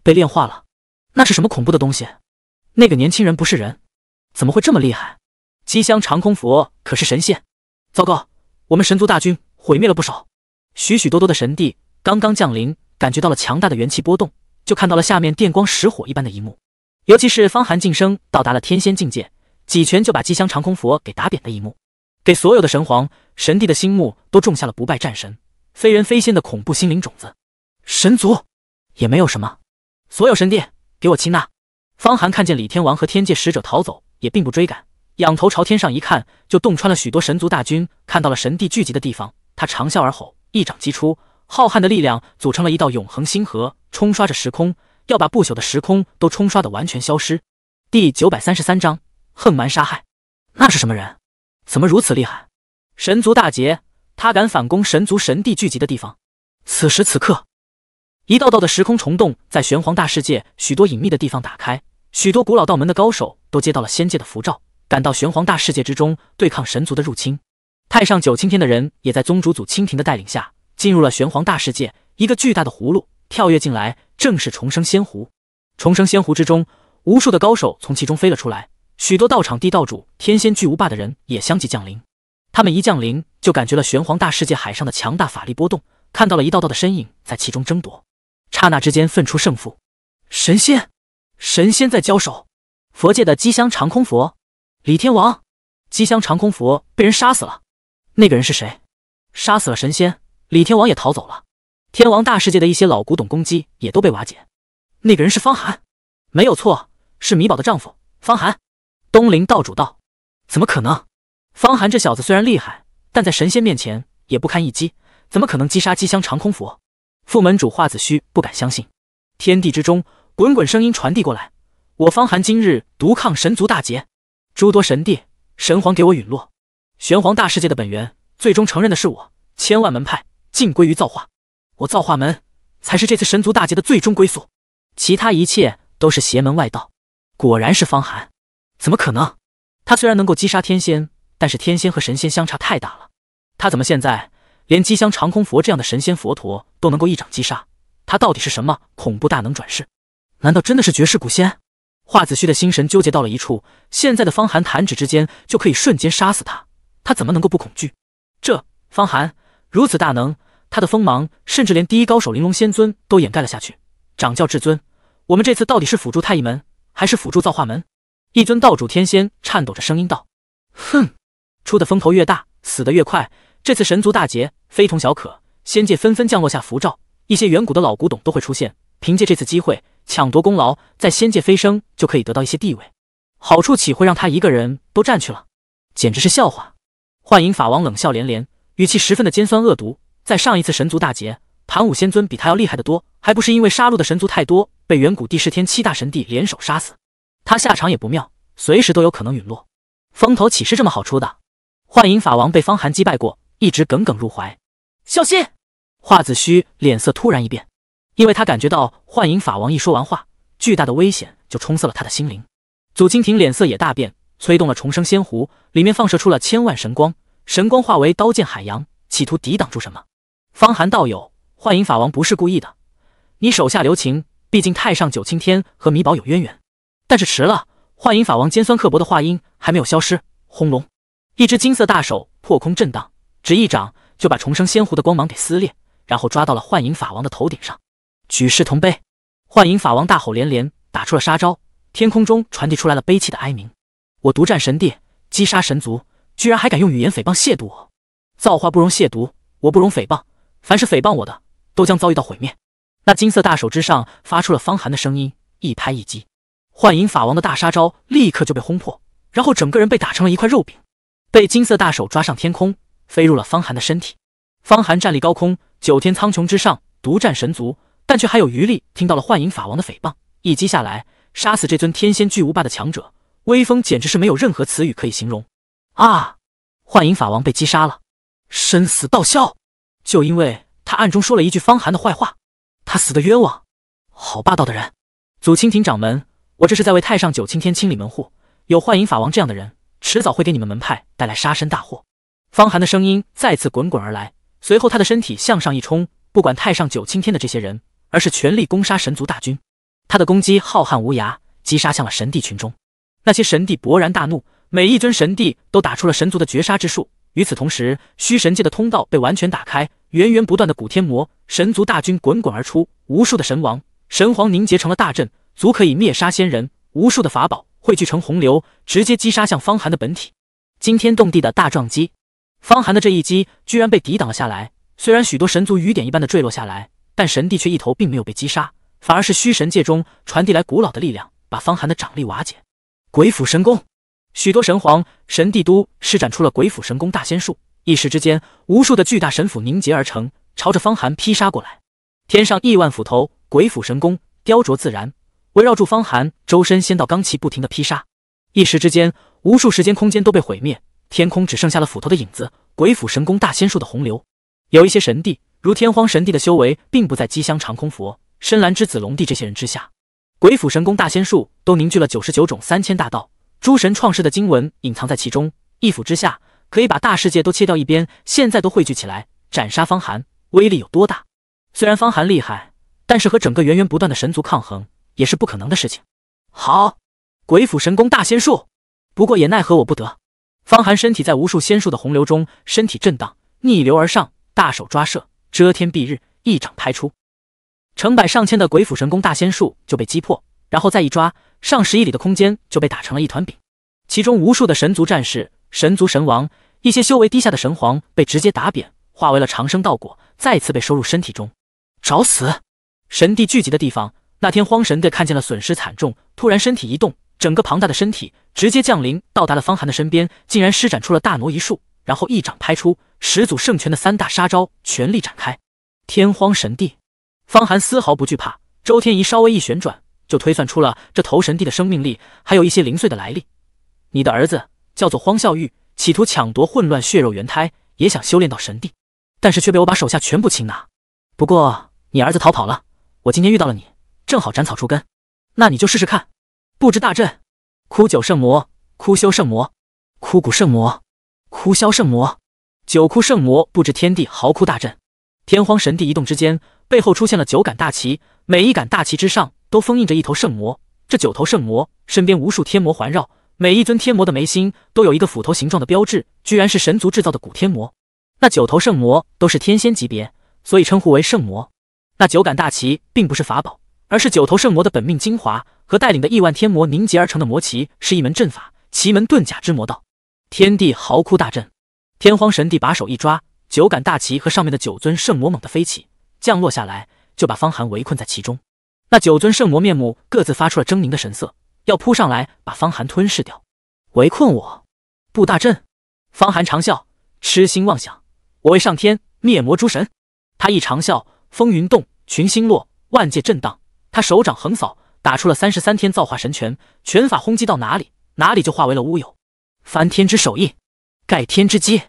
被炼化了。那是什么恐怖的东西？那个年轻人不是人，怎么会这么厉害？机箱长空佛可是神仙！糟糕，我们神族大军毁灭了不少。许许多多的神帝刚刚降临，感觉到了强大的元气波动，就看到了下面电光石火一般的一幕。尤其是方寒晋升到达了天仙境界，几拳就把机箱长空佛给打扁的一幕，给所有的神皇、神帝的心目都种下了不败战神、非人非仙的恐怖心灵种子。神族也没有什么，所有神殿。给我亲呐！方寒看见李天王和天界使者逃走，也并不追赶，仰头朝天上一看，就洞穿了许多神族大军，看到了神帝聚集的地方。他长啸而吼，一掌击出，浩瀚的力量组成了一道永恒星河，冲刷着时空，要把不朽的时空都冲刷的完全消失。第九百三十三章：横蛮杀害。那是什么人？怎么如此厉害？神族大劫，他敢反攻神族神帝聚集的地方？此时此刻。一道道的时空虫洞在玄黄大世界许多隐秘的地方打开，许多古老道门的高手都接到了仙界的符照，赶到玄黄大世界之中对抗神族的入侵。太上九青天的人也在宗主祖清廷的带领下进入了玄黄大世界。一个巨大的葫芦跳跃进来，正是重生仙湖。重生仙湖之中，无数的高手从其中飞了出来，许多道场、地道主、天仙巨无霸的人也相继降临。他们一降临，就感觉了玄黄大世界海上的强大法力波动，看到了一道道的身影在其中争夺。刹那之间分出胜负，神仙，神仙在交手，佛界的机香长空佛，李天王，机香长空佛被人杀死了，那个人是谁？杀死了神仙，李天王也逃走了，天王大世界的一些老古董攻击也都被瓦解，那个人是方寒，没有错，是米宝的丈夫方寒。东林道主道，怎么可能？方寒这小子虽然厉害，但在神仙面前也不堪一击，怎么可能击杀机香长空佛？副门主华子虚不敢相信，天地之中滚滚声音传递过来：“我方寒今日独抗神族大劫，诸多神帝、神皇给我陨落，玄黄大世界的本源最终承认的是我，千万门派尽归于造化，我造化门才是这次神族大劫的最终归宿，其他一切都是邪门外道。”果然是方寒，怎么可能？他虽然能够击杀天仙，但是天仙和神仙相差太大了，他怎么现在？连机香长空佛这样的神仙佛陀都能够一掌击杀，他到底是什么恐怖大能转世？难道真的是绝世古仙？华子胥的心神纠结到了一处。现在的方寒，弹指之间就可以瞬间杀死他，他怎么能够不恐惧？这方寒如此大能，他的锋芒甚至连第一高手玲珑仙尊都掩盖了下去。掌教至尊，我们这次到底是辅助太乙门，还是辅助造化门？一尊道主天仙颤抖着声音道：“哼，出的风头越大，死的越快。”这次神族大劫非同小可，仙界纷纷降落下符咒，一些远古的老古董都会出现。凭借这次机会抢夺功劳，在仙界飞升就可以得到一些地位，好处岂会让他一个人都占去了？简直是笑话！幻影法王冷笑连连，语气十分的尖酸恶毒。在上一次神族大劫，盘武仙尊比他要厉害得多，还不是因为杀戮的神族太多，被远古第十天七大神帝联手杀死，他下场也不妙，随时都有可能陨落。风头岂是这么好出的？幻影法王被方寒击败过。一直耿耿入怀，小心！华子虚脸色突然一变，因为他感觉到幻影法王一说完话，巨大的危险就冲散了他的心灵。祖蜻蜓脸色也大变，催动了重生仙壶，里面放射出了千万神光，神光化为刀剑海洋，企图抵挡住什么。方寒道友，幻影法王不是故意的，你手下留情，毕竟太上九青天和米宝有渊源。但是迟了，幻影法王尖酸刻薄的话音还没有消失，轰隆，一只金色大手破空震荡。只一掌就把重生仙狐的光芒给撕裂，然后抓到了幻影法王的头顶上。举世同悲，幻影法王大吼连连，打出了杀招。天空中传递出来了悲泣的哀鸣。我独占神帝，击杀神族，居然还敢用语言诽谤亵渎我！造化不容亵渎，我不容诽谤，凡是诽谤我的，都将遭遇到毁灭。那金色大手之上发出了方寒的声音，一拍一击，幻影法王的大杀招立刻就被轰破，然后整个人被打成了一块肉饼，被金色大手抓上天空。飞入了方寒的身体。方寒站立高空，九天苍穹之上，独占神族，但却还有余力听到了幻影法王的诽谤。一击下来，杀死这尊天仙巨无霸的强者，威风简直是没有任何词语可以形容。啊！幻影法王被击杀了，生死道消，就因为他暗中说了一句方寒的坏话，他死的冤枉。好霸道的人！祖清庭掌门，我这是在为太上九青天清理门户。有幻影法王这样的人，迟早会给你们门派带来杀身大祸。方寒的声音再次滚滚而来，随后他的身体向上一冲，不管太上九青天的这些人，而是全力攻杀神族大军。他的攻击浩瀚无涯，击杀向了神帝群中。那些神帝勃然大怒，每一尊神帝都打出了神族的绝杀之术。与此同时，虚神界的通道被完全打开，源源不断的古天魔神族大军滚滚而出。无数的神王、神皇凝结成了大阵，足可以灭杀仙人。无数的法宝汇聚成洪流，直接击杀向方寒的本体。惊天动地的大撞击。方寒的这一击居然被抵挡了下来，虽然许多神族雨点一般的坠落下来，但神帝却一头并没有被击杀，反而是虚神界中传递来古老的力量，把方寒的掌力瓦解。鬼斧神工，许多神皇、神帝都施展出了鬼斧神工大仙术，一时之间，无数的巨大神斧凝结而成，朝着方寒劈杀过来。天上亿万斧头，鬼斧神工，雕琢自然，围绕住方寒周身仙道罡气不停的劈杀，一时之间，无数时间空间都被毁灭。天空只剩下了斧头的影子，鬼斧神工大仙术的洪流，有一些神帝，如天荒神帝的修为，并不在姬香、长空佛、深蓝之子、龙帝这些人之下。鬼斧神工大仙术都凝聚了九十九种三千大道，诸神创世的经文隐藏在其中，一斧之下可以把大世界都切掉一边。现在都汇聚起来斩杀方寒，威力有多大？虽然方寒厉害，但是和整个源源不断的神族抗衡也是不可能的事情。好，鬼斧神工大仙术，不过也奈何我不得。方寒身体在无数仙术的洪流中，身体震荡，逆流而上，大手抓射，遮天蔽日，一掌拍出，成百上千的鬼斧神工大仙术就被击破，然后再一抓，上十亿里的空间就被打成了一团饼，其中无数的神族战士、神族神王，一些修为低下的神皇被直接打扁，化为了长生道果，再次被收入身体中。找死！神帝聚集的地方，那天荒神殿看见了损失惨重，突然身体一动。整个庞大的身体直接降临，到达了方寒的身边，竟然施展出了大挪移术，然后一掌拍出始祖圣拳的三大杀招，全力展开。天荒神帝，方寒丝毫不惧怕。周天仪稍微一旋转，就推算出了这头神帝的生命力，还有一些零碎的来历。你的儿子叫做荒啸玉，企图抢夺混乱血肉元胎，也想修炼到神帝，但是却被我把手下全部擒拿。不过你儿子逃跑了，我今天遇到了你，正好斩草除根。那你就试试看。布置大阵，枯九圣魔、枯修圣魔、枯骨圣魔、枯萧圣魔，九枯圣魔布置天地嚎哭大阵。天荒神帝一动之间，背后出现了九杆大旗，每一杆大旗之上都封印着一头圣魔。这九头圣魔身边无数天魔环绕，每一尊天魔的眉心都有一个斧头形状的标志，居然是神族制造的古天魔。那九头圣魔都是天仙级别，所以称呼为圣魔。那九杆大旗并不是法宝。而是九头圣魔的本命精华和带领的亿万天魔凝结而成的魔旗，是一门阵法——奇门遁甲之魔道，天地嚎哭大阵。天荒神帝把手一抓，九杆大旗和上面的九尊圣魔猛地飞起，降落下来，就把方寒围困在其中。那九尊圣魔面目各自发出了狰狞的神色，要扑上来把方寒吞噬掉。围困我，布大阵！方寒长啸，痴心妄想！我为上天灭魔诸神！他一长啸，风云动，群星落，万界震荡。他手掌横扫，打出了三十三天造化神拳，拳法轰击到哪里，哪里就化为了乌有。翻天之手印，盖天之击，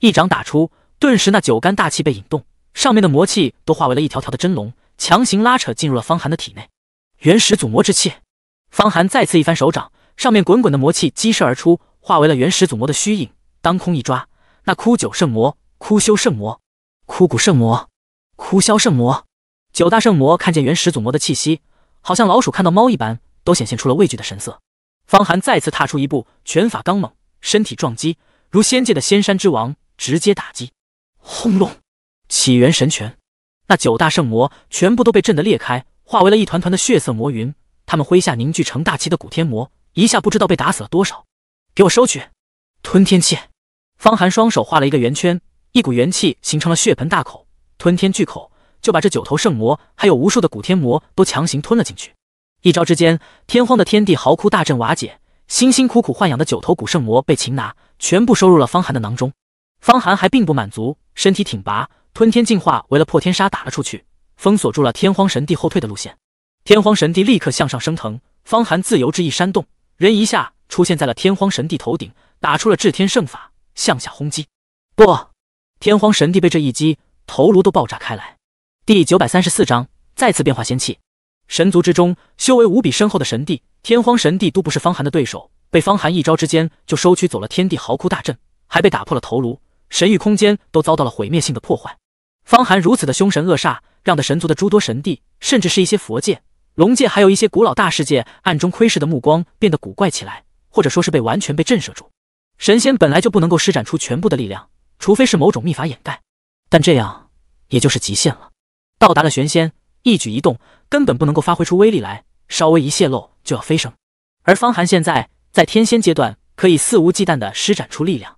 一掌打出，顿时那九杆大气被引动，上面的魔气都化为了一条条的真龙，强行拉扯进入了方寒的体内。原始祖魔之气，方寒再次一翻手掌，上面滚滚的魔气激射而出，化为了原始祖魔的虚影，当空一抓，那枯九圣魔、枯修圣魔、枯骨圣魔、枯消圣魔。九大圣魔看见原始祖魔的气息，好像老鼠看到猫一般，都显现出了畏惧的神色。方寒再次踏出一步，拳法刚猛，身体撞击如仙界的仙山之王，直接打击。轰隆！起源神拳，那九大圣魔全部都被震得裂开，化为了一团团的血色魔云。他们麾下凝聚成大旗的古天魔，一下不知道被打死了多少。给我收取吞天气！方寒双手画了一个圆圈，一股元气形成了血盆大口，吞天巨口。就把这九头圣魔还有无数的古天魔都强行吞了进去，一招之间，天荒的天地嚎哭大阵瓦解，辛辛苦苦豢养的九头古圣魔被擒拿，全部收入了方寒的囊中。方寒还并不满足，身体挺拔，吞天进化为了破天杀打了出去，封锁住了天荒神帝后退的路线。天荒神帝立刻向上升腾，方寒自由之翼煽动，人一下出现在了天荒神帝头顶，打出了至天圣法向下轰击。不，天荒神帝被这一击头颅都爆炸开来。第九百三十四章再次变化仙气。神族之中，修为无比深厚的神帝天荒神帝都不是方寒的对手，被方寒一招之间就收取走了天地嚎哭大阵，还被打破了头颅，神域空间都遭到了毁灭性的破坏。方寒如此的凶神恶煞，让的神族的诸多神帝，甚至是一些佛界、龙界，还有一些古老大世界暗中窥视的目光变得古怪起来，或者说，是被完全被震慑住。神仙本来就不能够施展出全部的力量，除非是某种秘法掩盖，但这样也就是极限了。到达了玄仙，一举一动根本不能够发挥出威力来，稍微一泄露就要飞升。而方寒现在在天仙阶段，可以肆无忌惮地施展出力量，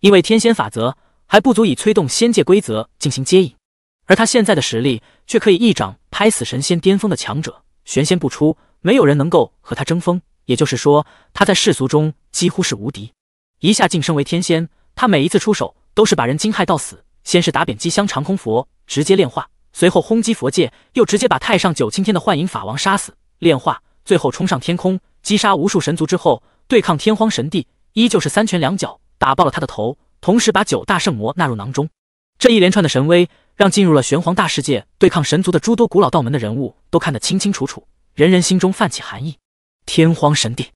因为天仙法则还不足以催动仙界规则进行接引，而他现在的实力却可以一掌拍死神仙巅峰的强者。玄仙不出，没有人能够和他争锋。也就是说，他在世俗中几乎是无敌。一下晋升为天仙，他每一次出手都是把人惊骇到死。先是打扁机箱长空佛，直接炼化。随后轰击佛界，又直接把太上九青天的幻影法王杀死炼化，最后冲上天空，击杀无数神族之后，对抗天荒神帝，依旧是三拳两脚打爆了他的头，同时把九大圣魔纳入囊中。这一连串的神威，让进入了玄黄大世界对抗神族的诸多古老道门的人物都看得清清楚楚，人人心中泛起寒意。天荒神帝，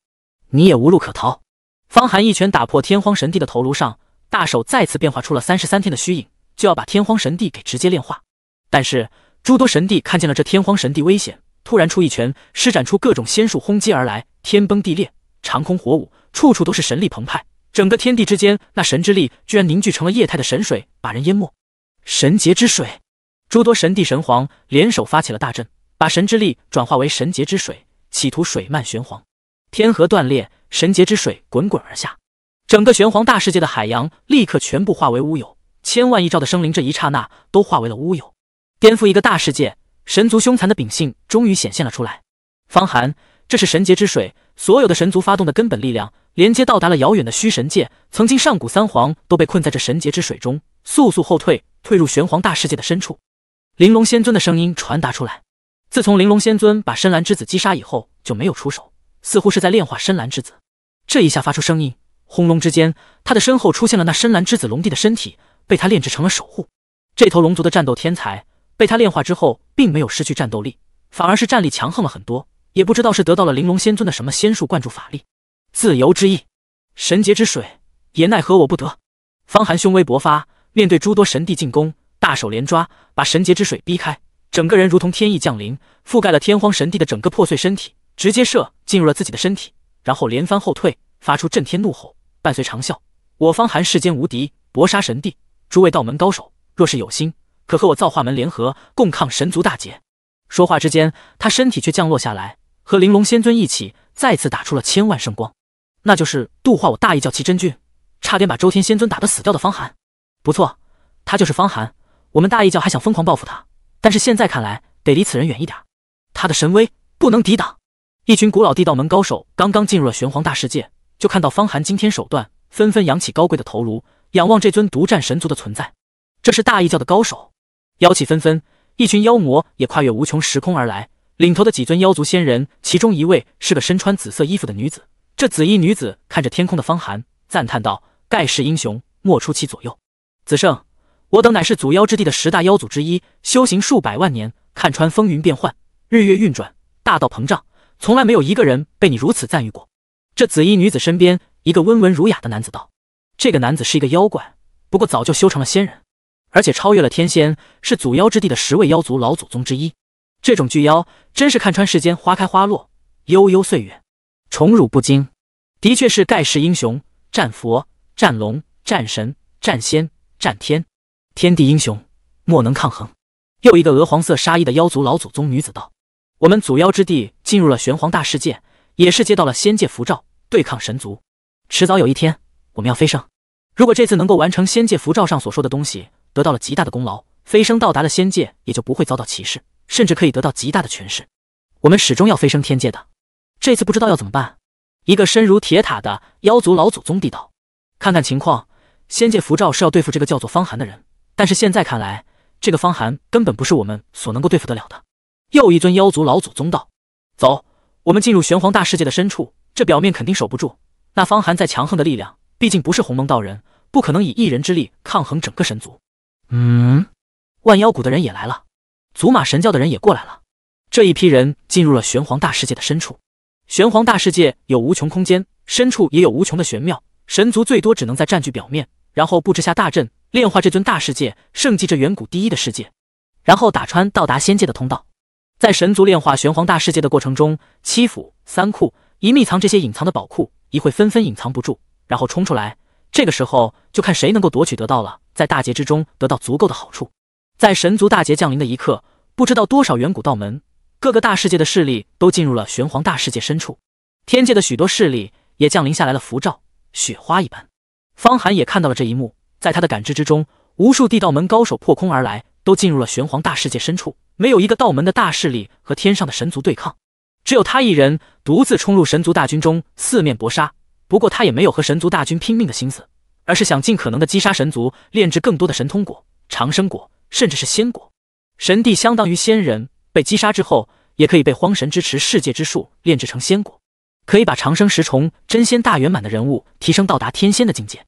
你也无路可逃！方寒一拳打破天荒神帝的头颅上，大手再次变化出了三十三天的虚影，就要把天荒神帝给直接炼化。但是诸多神帝看见了这天荒神帝危险，突然出一拳，施展出各种仙术轰击而来，天崩地裂，长空火舞，处处都是神力澎湃，整个天地之间那神之力居然凝聚成了液态的神水，把人淹没。神劫之水，诸多神帝神皇联手发起了大阵，把神之力转化为神劫之水，企图水漫玄黄，天河断裂，神劫之水滚滚而下，整个玄黄大世界的海洋立刻全部化为乌有，千万亿兆的生灵这一刹那都化为了乌有。颠覆一个大世界，神族凶残的秉性终于显现了出来。方寒，这是神劫之水，所有的神族发动的根本力量，连接到达了遥远的虚神界。曾经上古三皇都被困在这神劫之水中，速速后退，退入玄黄大世界的深处。玲珑仙尊的声音传达出来。自从玲珑仙尊把深蓝之子击杀以后，就没有出手，似乎是在炼化深蓝之子。这一下发出声音，轰隆之间，他的身后出现了那深蓝之子龙帝的身体，被他炼制成了守护。这头龙族的战斗天才。被他炼化之后，并没有失去战斗力，反而是战力强横了很多。也不知道是得到了玲珑仙尊的什么仙术灌注法力，自由之翼，神劫之水也奈何我不得。方寒胸威勃发，面对诸多神帝进攻，大手连抓，把神劫之水逼开，整个人如同天意降临，覆盖了天荒神帝的整个破碎身体，直接射进入了自己的身体，然后连番后退，发出震天怒吼，伴随长啸：“我方寒世间无敌，搏杀神帝！诸位道门高手，若是有心……”可和我造化门联合，共抗神族大劫。说话之间，他身体却降落下来，和玲珑仙尊一起再次打出了千万圣光，那就是度化我大义教齐真君，差点把周天仙尊打得死掉的方寒。不错，他就是方寒。我们大义教还想疯狂报复他，但是现在看来，得离此人远一点。他的神威不能抵挡。一群古老地道门高手刚刚进入了玄黄大世界，就看到方寒惊天手段，纷纷扬起高贵的头颅，仰望这尊独占神族的存在。这是大义教的高手。妖气纷纷，一群妖魔也跨越无穷时空而来。领头的几尊妖族仙人，其中一位是个身穿紫色衣服的女子。这紫衣女子看着天空的方寒，赞叹道：“盖世英雄，莫出其左右。”子圣，我等乃是祖妖之地的十大妖祖之一，修行数百万年，看穿风云变幻、日月运转、大道膨胀，从来没有一个人被你如此赞誉过。”这紫衣女子身边，一个温文儒雅的男子道：“这个男子是一个妖怪，不过早就修成了仙人。”而且超越了天仙，是祖妖之地的十位妖族老祖宗之一。这种巨妖真是看穿世间花开花落，悠悠岁月，宠辱不惊，的确是盖世英雄。战佛、战龙、战神、战仙、战天，天地英雄莫能抗衡。又一个鹅黄色纱衣的妖族老祖宗女子道：“我们祖妖之地进入了玄黄大世界，也是接到了仙界符照，对抗神族。迟早有一天我们要飞升。如果这次能够完成仙界符照上所说的东西。”得到了极大的功劳，飞升到达了仙界，也就不会遭到歧视，甚至可以得到极大的权势。我们始终要飞升天界的，这次不知道要怎么办。一个身如铁塔的妖族老祖宗地道：“看看情况，仙界符咒是要对付这个叫做方寒的人，但是现在看来，这个方寒根本不是我们所能够对付得了的。”又一尊妖族老祖宗道：“走，我们进入玄黄大世界的深处，这表面肯定守不住。那方寒再强横的力量，毕竟不是鸿蒙道人，不可能以一人之力抗衡整个神族。”嗯，万妖谷的人也来了，祖玛神教的人也过来了。这一批人进入了玄黄大世界的深处。玄黄大世界有无穷空间，深处也有无穷的玄妙。神族最多只能在占据表面，然后布置下大阵，炼化这尊大世界，圣祭这远古第一的世界，然后打穿到达仙界的通道。在神族炼化玄黄大世界的过程中，七府、三库、一秘藏这些隐藏的宝库，一会纷纷隐藏不住，然后冲出来。这个时候就看谁能够夺取得到了，在大劫之中得到足够的好处。在神族大劫降临的一刻，不知道多少远古道门、各个大世界的势力都进入了玄黄大世界深处。天界的许多势力也降临下来了，符照雪花一般。方寒也看到了这一幕，在他的感知之中，无数地道门高手破空而来，都进入了玄黄大世界深处，没有一个道门的大势力和天上的神族对抗，只有他一人独自冲入神族大军中，四面搏杀。不过他也没有和神族大军拼命的心思，而是想尽可能的击杀神族，炼制更多的神通果、长生果，甚至是仙果。神帝相当于仙人，被击杀之后，也可以被荒神支持世界之树炼制成仙果，可以把长生石虫、真仙大圆满的人物提升到达天仙的境界。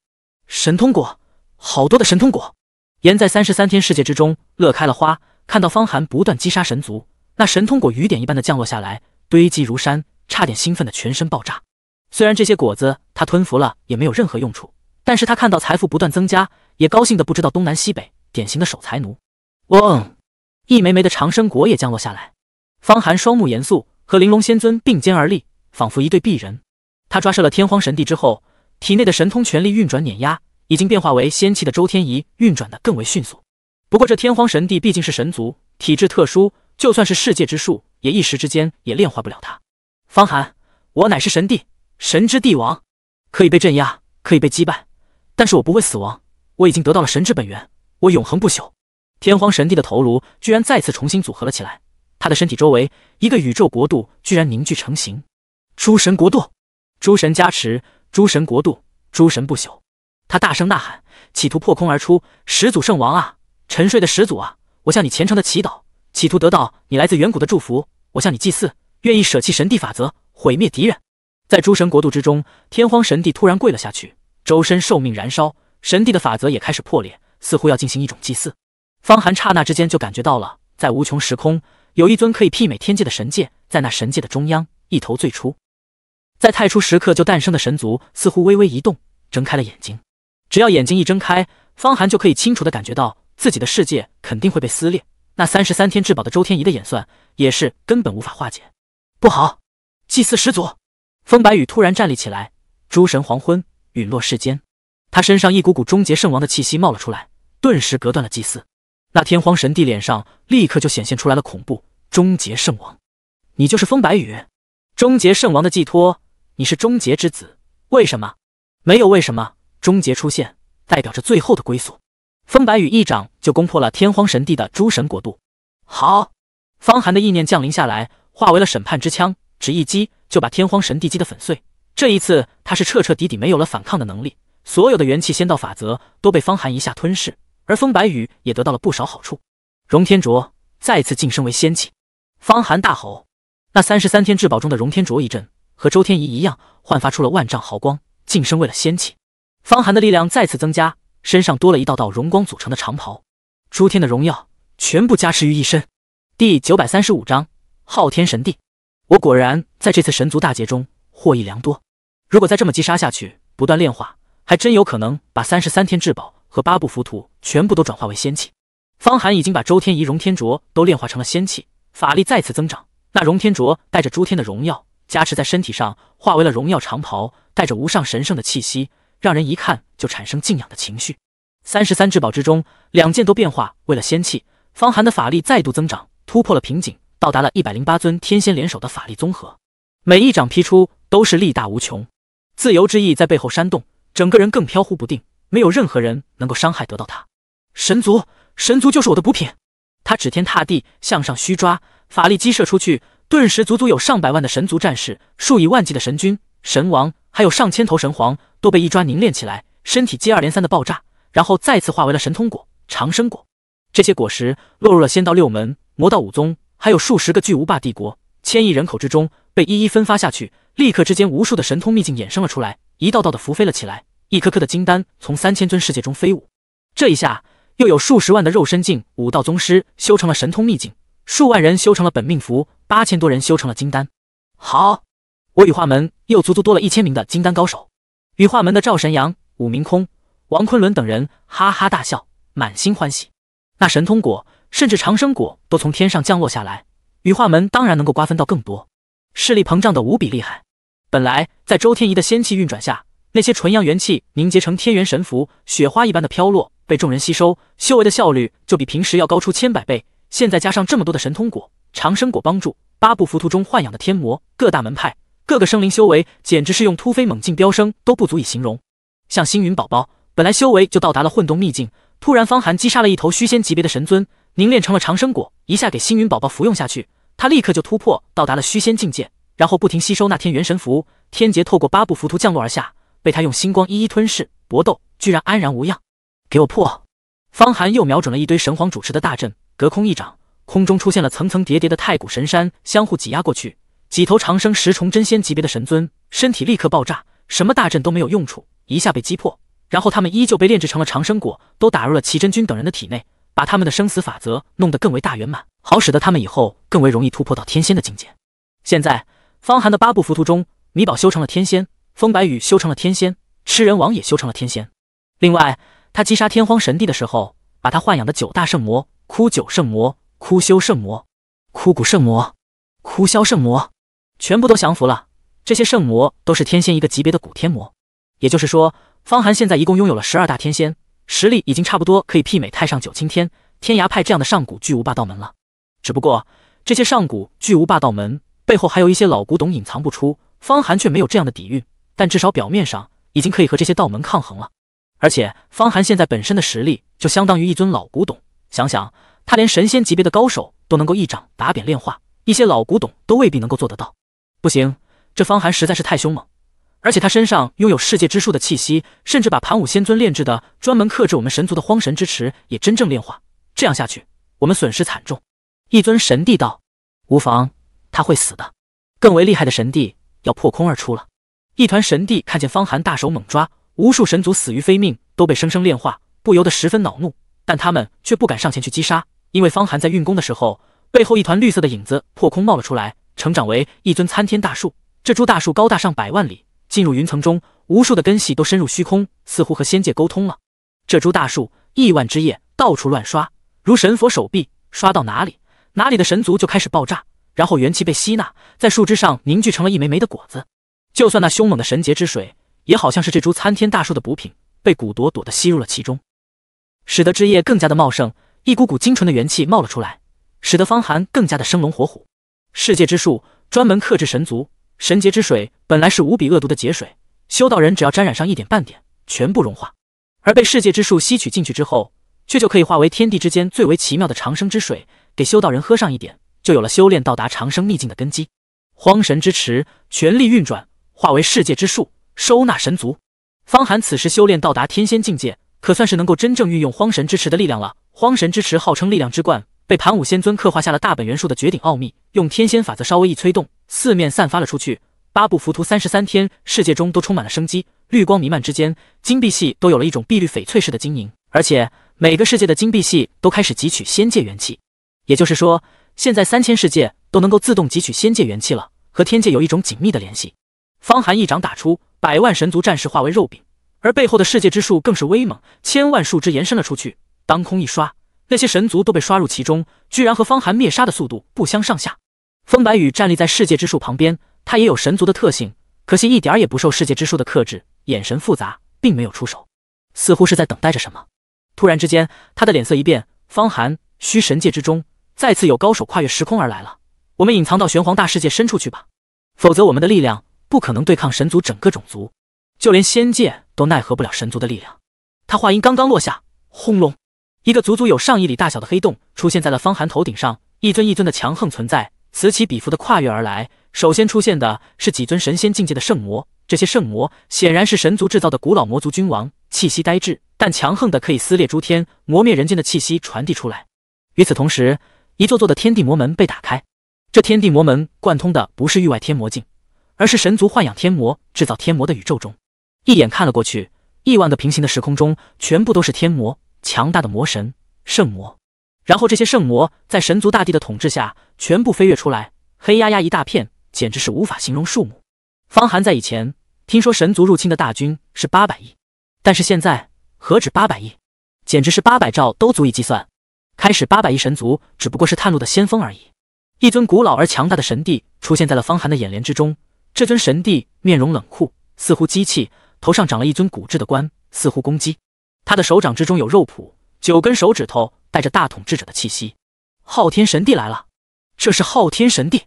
神通果，好多的神通果，炎在三十三天世界之中乐开了花，看到方寒不断击杀神族，那神通果雨点一般的降落下来，堆积如山，差点兴奋的全身爆炸。虽然这些果子他吞服了也没有任何用处，但是他看到财富不断增加，也高兴的不知道东南西北，典型的守财奴。嗡，一枚枚的长生果也降落下来。方寒双目严肃，和玲珑仙尊并肩而立，仿佛一对璧人。他抓射了天荒神帝之后，体内的神通全力运转碾压，已经变化为仙气的周天仪运转的更为迅速。不过这天荒神帝毕竟是神族，体质特殊，就算是世界之术，也一时之间也炼化不了他。方寒，我乃是神帝。神之帝王可以被镇压，可以被击败，但是我不会死亡。我已经得到了神之本源，我永恒不朽。天荒神帝的头颅居然再次重新组合了起来，他的身体周围，一个宇宙国度居然凝聚成型。诸神国度，诸神加持，诸神国度，诸神不朽。他大声呐喊，企图破空而出。始祖圣王啊，沉睡的始祖啊，我向你虔诚的祈祷，企图得到你来自远古的祝福。我向你祭祀，愿意舍弃神帝法则，毁灭敌人。在诸神国度之中，天荒神帝突然跪了下去，周身寿命燃烧，神帝的法则也开始破裂，似乎要进行一种祭祀。方寒刹那之间就感觉到了，在无穷时空，有一尊可以媲美天界的神界，在那神界的中央，一头最初在太初时刻就诞生的神族似乎微微一动，睁开了眼睛。只要眼睛一睁开，方寒就可以清楚的感觉到自己的世界肯定会被撕裂。那三十三天至宝的周天仪的演算也是根本无法化解。不好，祭祀始祖！风白羽突然站立起来，诸神黄昏陨落世间，他身上一股股终结圣王的气息冒了出来，顿时隔断了祭祀。那天荒神帝脸上立刻就显现出来了恐怖。终结圣王，你就是风白羽，终结圣王的寄托，你是终结之子，为什么？没有为什么，终结出现代表着最后的归宿。风白羽一掌就攻破了天荒神帝的诸神国度。好，方寒的意念降临下来，化为了审判之枪。只一击就把天荒神帝击得粉碎。这一次他是彻彻底底没有了反抗的能力，所有的元气仙道法则都被方寒一下吞噬。而风白羽也得到了不少好处。荣天卓再次晋升为仙器。方寒大吼：“那三十三天至宝中的荣天卓一震，和周天仪一样，焕发出了万丈豪光，晋升为了仙器。”方寒的力量再次增加，身上多了一道道荣光组成的长袍，诸天的荣耀全部加持于一身。第九百三十五章：昊天神帝。我果然在这次神族大劫中获益良多。如果再这么击杀下去，不断炼化，还真有可能把三十三天至宝和八部浮屠全部都转化为仙器。方寒已经把周天仪、荣天卓都炼化成了仙器，法力再次增长。那荣天卓带着诸天的荣耀加持在身体上，化为了荣耀长袍，带着无上神圣的气息，让人一看就产生敬仰的情绪。三十三至宝之中，两件都变化为了仙器，方寒的法力再度增长，突破了瓶颈。到达了一百零八尊天仙联手的法力综合，每一掌劈出都是力大无穷。自由之翼在背后煽动，整个人更飘忽不定，没有任何人能够伤害得到他。神族，神族就是我的补品。他指天踏地，向上虚抓，法力激射出去，顿时足足有上百万的神族战士，数以万计的神君、神王，还有上千头神皇都被一抓凝练起来，身体接二连三的爆炸，然后再次化为了神通果、长生果。这些果实落入了仙道六门、魔道五宗。还有数十个巨无霸帝国，千亿人口之中被一一分发下去，立刻之间无数的神通秘境衍生了出来，一道道的符飞了起来，一颗颗的金丹从三千尊世界中飞舞。这一下又有数十万的肉身境武道宗师修成了神通秘境，数万人修成了本命符，八千多人修成了金丹。好，我羽化门又足足多了一千名的金丹高手。羽化门的赵神阳、武明空、王昆仑等人哈哈大笑，满心欢喜。那神通果。甚至长生果都从天上降落下来，羽化门当然能够瓜分到更多，势力膨胀的无比厉害。本来在周天仪的仙气运转下，那些纯阳元气凝结成天元神符，雪花一般的飘落，被众人吸收，修为的效率就比平时要高出千百倍。现在加上这么多的神通果、长生果帮助，八部浮屠中豢养的天魔、各大门派、各个生灵修为，简直是用突飞猛进、飙升都不足以形容。像星云宝宝，本来修为就到达了混动秘境，突然方寒击杀了一头虚仙级别的神尊。凝练成了长生果，一下给星云宝宝服用下去，他立刻就突破，到达了虚仙境界，然后不停吸收那天元神符。天劫透过八部浮屠降落而下，被他用星光一一吞噬。搏斗居然安然无恙，给我破！方寒又瞄准了一堆神皇主持的大阵，隔空一掌，空中出现了层层叠叠的太古神山，相互挤压过去。几头长生十重真仙级别的神尊，身体立刻爆炸，什么大阵都没有用处，一下被击破。然后他们依旧被炼制成了长生果，都打入了齐真君等人的体内。把他们的生死法则弄得更为大圆满，好使得他们以后更为容易突破到天仙的境界。现在，方寒的八部浮屠中，米宝修成了天仙，风白羽修成了天仙，吃人王也修成了天仙。另外，他击杀天荒神帝的时候，把他豢养的九大圣魔——枯九圣魔、枯修圣魔、枯骨圣魔、枯消圣魔，全部都降服了。这些圣魔都是天仙一个级别的古天魔。也就是说，方寒现在一共拥有了十二大天仙。实力已经差不多可以媲美太上九清天、天涯派这样的上古巨无霸道门了。只不过这些上古巨无霸道门背后还有一些老古董隐藏不出，方寒却没有这样的底蕴。但至少表面上已经可以和这些道门抗衡了。而且方寒现在本身的实力就相当于一尊老古董，想想他连神仙级别的高手都能够一掌打扁炼化，一些老古董都未必能够做得到。不行，这方寒实在是太凶猛。而且他身上拥有世界之树的气息，甚至把盘古仙尊炼制的专门克制我们神族的荒神之池也真正炼化。这样下去，我们损失惨重。一尊神帝道：“无妨，他会死的。”更为厉害的神帝要破空而出了。一团神帝看见方寒大手猛抓，无数神族死于非命，都被生生炼化，不由得十分恼怒。但他们却不敢上前去击杀，因为方寒在运功的时候，背后一团绿色的影子破空冒了出来，成长为一尊参天大树。这株大树高大上百万里。进入云层中，无数的根系都深入虚空，似乎和仙界沟通了。这株大树亿万枝叶到处乱刷，如神佛手臂，刷到哪里，哪里的神族就开始爆炸，然后元气被吸纳，在树枝上凝聚成了一枚枚的果子。就算那凶猛的神劫之水，也好像是这株参天大树的补品，被古朵朵的吸入了其中，使得枝叶更加的茂盛。一股股精纯的元气冒了出来，使得方寒更加的生龙活虎。世界之树专门克制神族。神劫之水本来是无比恶毒的劫水，修道人只要沾染上一点半点，全部融化；而被世界之树吸取进去之后，却就可以化为天地之间最为奇妙的长生之水，给修道人喝上一点，就有了修炼到达长生秘境的根基。荒神之池全力运转，化为世界之树收纳神族。方寒此时修炼到达天仙境界，可算是能够真正运用荒神之池的力量了。荒神之池号称力量之冠，被盘古仙尊刻画下了大本元术的绝顶奥秘，用天仙法则稍微一催动。四面散发了出去，八部浮屠三十三天世界中都充满了生机，绿光弥漫之间，金币系都有了一种碧绿翡翠似的晶莹，而且每个世界的金币系都开始汲取仙界元气，也就是说，现在三千世界都能够自动汲取仙界元气了，和天界有一种紧密的联系。方寒一掌打出，百万神族战士化为肉饼，而背后的世界之树更是威猛，千万树枝延伸了出去，当空一刷，那些神族都被刷入其中，居然和方寒灭杀的速度不相上下。风白羽站立在世界之树旁边，他也有神族的特性，可惜一点也不受世界之树的克制。眼神复杂，并没有出手，似乎是在等待着什么。突然之间，他的脸色一变。方寒，虚神界之中再次有高手跨越时空而来了。我们隐藏到玄黄大世界深处去吧，否则我们的力量不可能对抗神族整个种族，就连仙界都奈何不了神族的力量。他话音刚刚落下，轰隆，一个足足有上亿里大小的黑洞出现在了方寒头顶上，一尊一尊的强横存在。此起彼伏的跨越而来，首先出现的是几尊神仙境界的圣魔。这些圣魔显然是神族制造的古老魔族君王，气息呆滞，但强横的可以撕裂诸天、磨灭人间的气息传递出来。与此同时，一座座的天地魔门被打开。这天地魔门贯通的不是域外天魔境，而是神族豢养天魔、制造天魔的宇宙中。一眼看了过去，亿万个平行的时空中，全部都是天魔，强大的魔神、圣魔。然后这些圣魔在神族大帝的统治下全部飞跃出来，黑压压一大片，简直是无法形容数目。方寒在以前听说神族入侵的大军是八百亿，但是现在何止八百亿，简直是八百兆都足以计算。开始八百亿神族只不过是探路的先锋而已。一尊古老而强大的神帝出现在了方寒的眼帘之中，这尊神帝面容冷酷，似乎机器，头上长了一尊骨质的冠，似乎攻击。他的手掌之中有肉脯，九根手指头。带着大统治者的气息，昊天神帝来了。这是昊天神帝。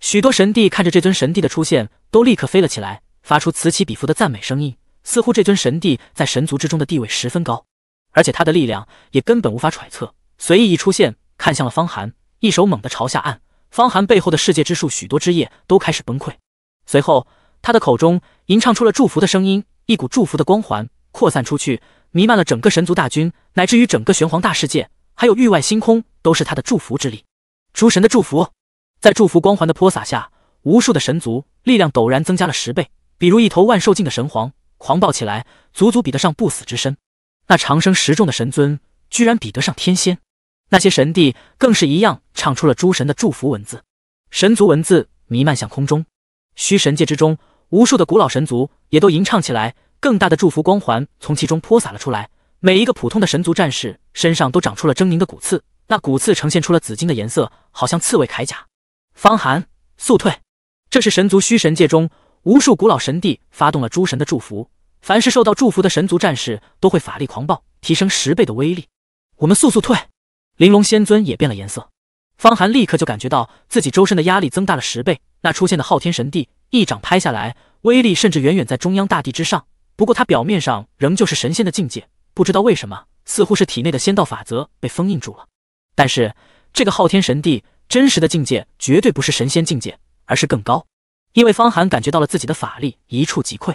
许多神帝看着这尊神帝的出现，都立刻飞了起来，发出此起彼伏的赞美声音。似乎这尊神帝在神族之中的地位十分高，而且他的力量也根本无法揣测。随意一出现，看向了方寒，一手猛地朝下按，方寒背后的世界之树许多枝叶都开始崩溃。随后，他的口中吟唱出了祝福的声音，一股祝福的光环扩散出去，弥漫了整个神族大军，乃至于整个玄黄大世界。还有域外星空，都是他的祝福之力，诸神的祝福，在祝福光环的泼洒下，无数的神族力量陡然增加了十倍。比如一头万寿境的神皇，狂暴起来，足足比得上不死之身；那长生十重的神尊，居然比得上天仙。那些神帝更是一样，唱出了诸神的祝福文字，神族文字弥漫向空中。虚神界之中，无数的古老神族也都吟唱起来，更大的祝福光环从其中泼洒了出来。每一个普通的神族战士身上都长出了狰狞的骨刺，那骨刺呈现出了紫金的颜色，好像刺猬铠甲。方寒，速退！这是神族虚神界中无数古老神帝发动了诸神的祝福，凡是受到祝福的神族战士都会法力狂暴，提升十倍的威力。我们速速退！玲珑仙尊也变了颜色。方寒立刻就感觉到自己周身的压力增大了十倍，那出现的昊天神帝一掌拍下来，威力甚至远远在中央大帝之上。不过他表面上仍旧是神仙的境界。不知道为什么，似乎是体内的仙道法则被封印住了。但是这个昊天神帝真实的境界绝对不是神仙境界，而是更高。因为方寒感觉到了自己的法力一触即溃。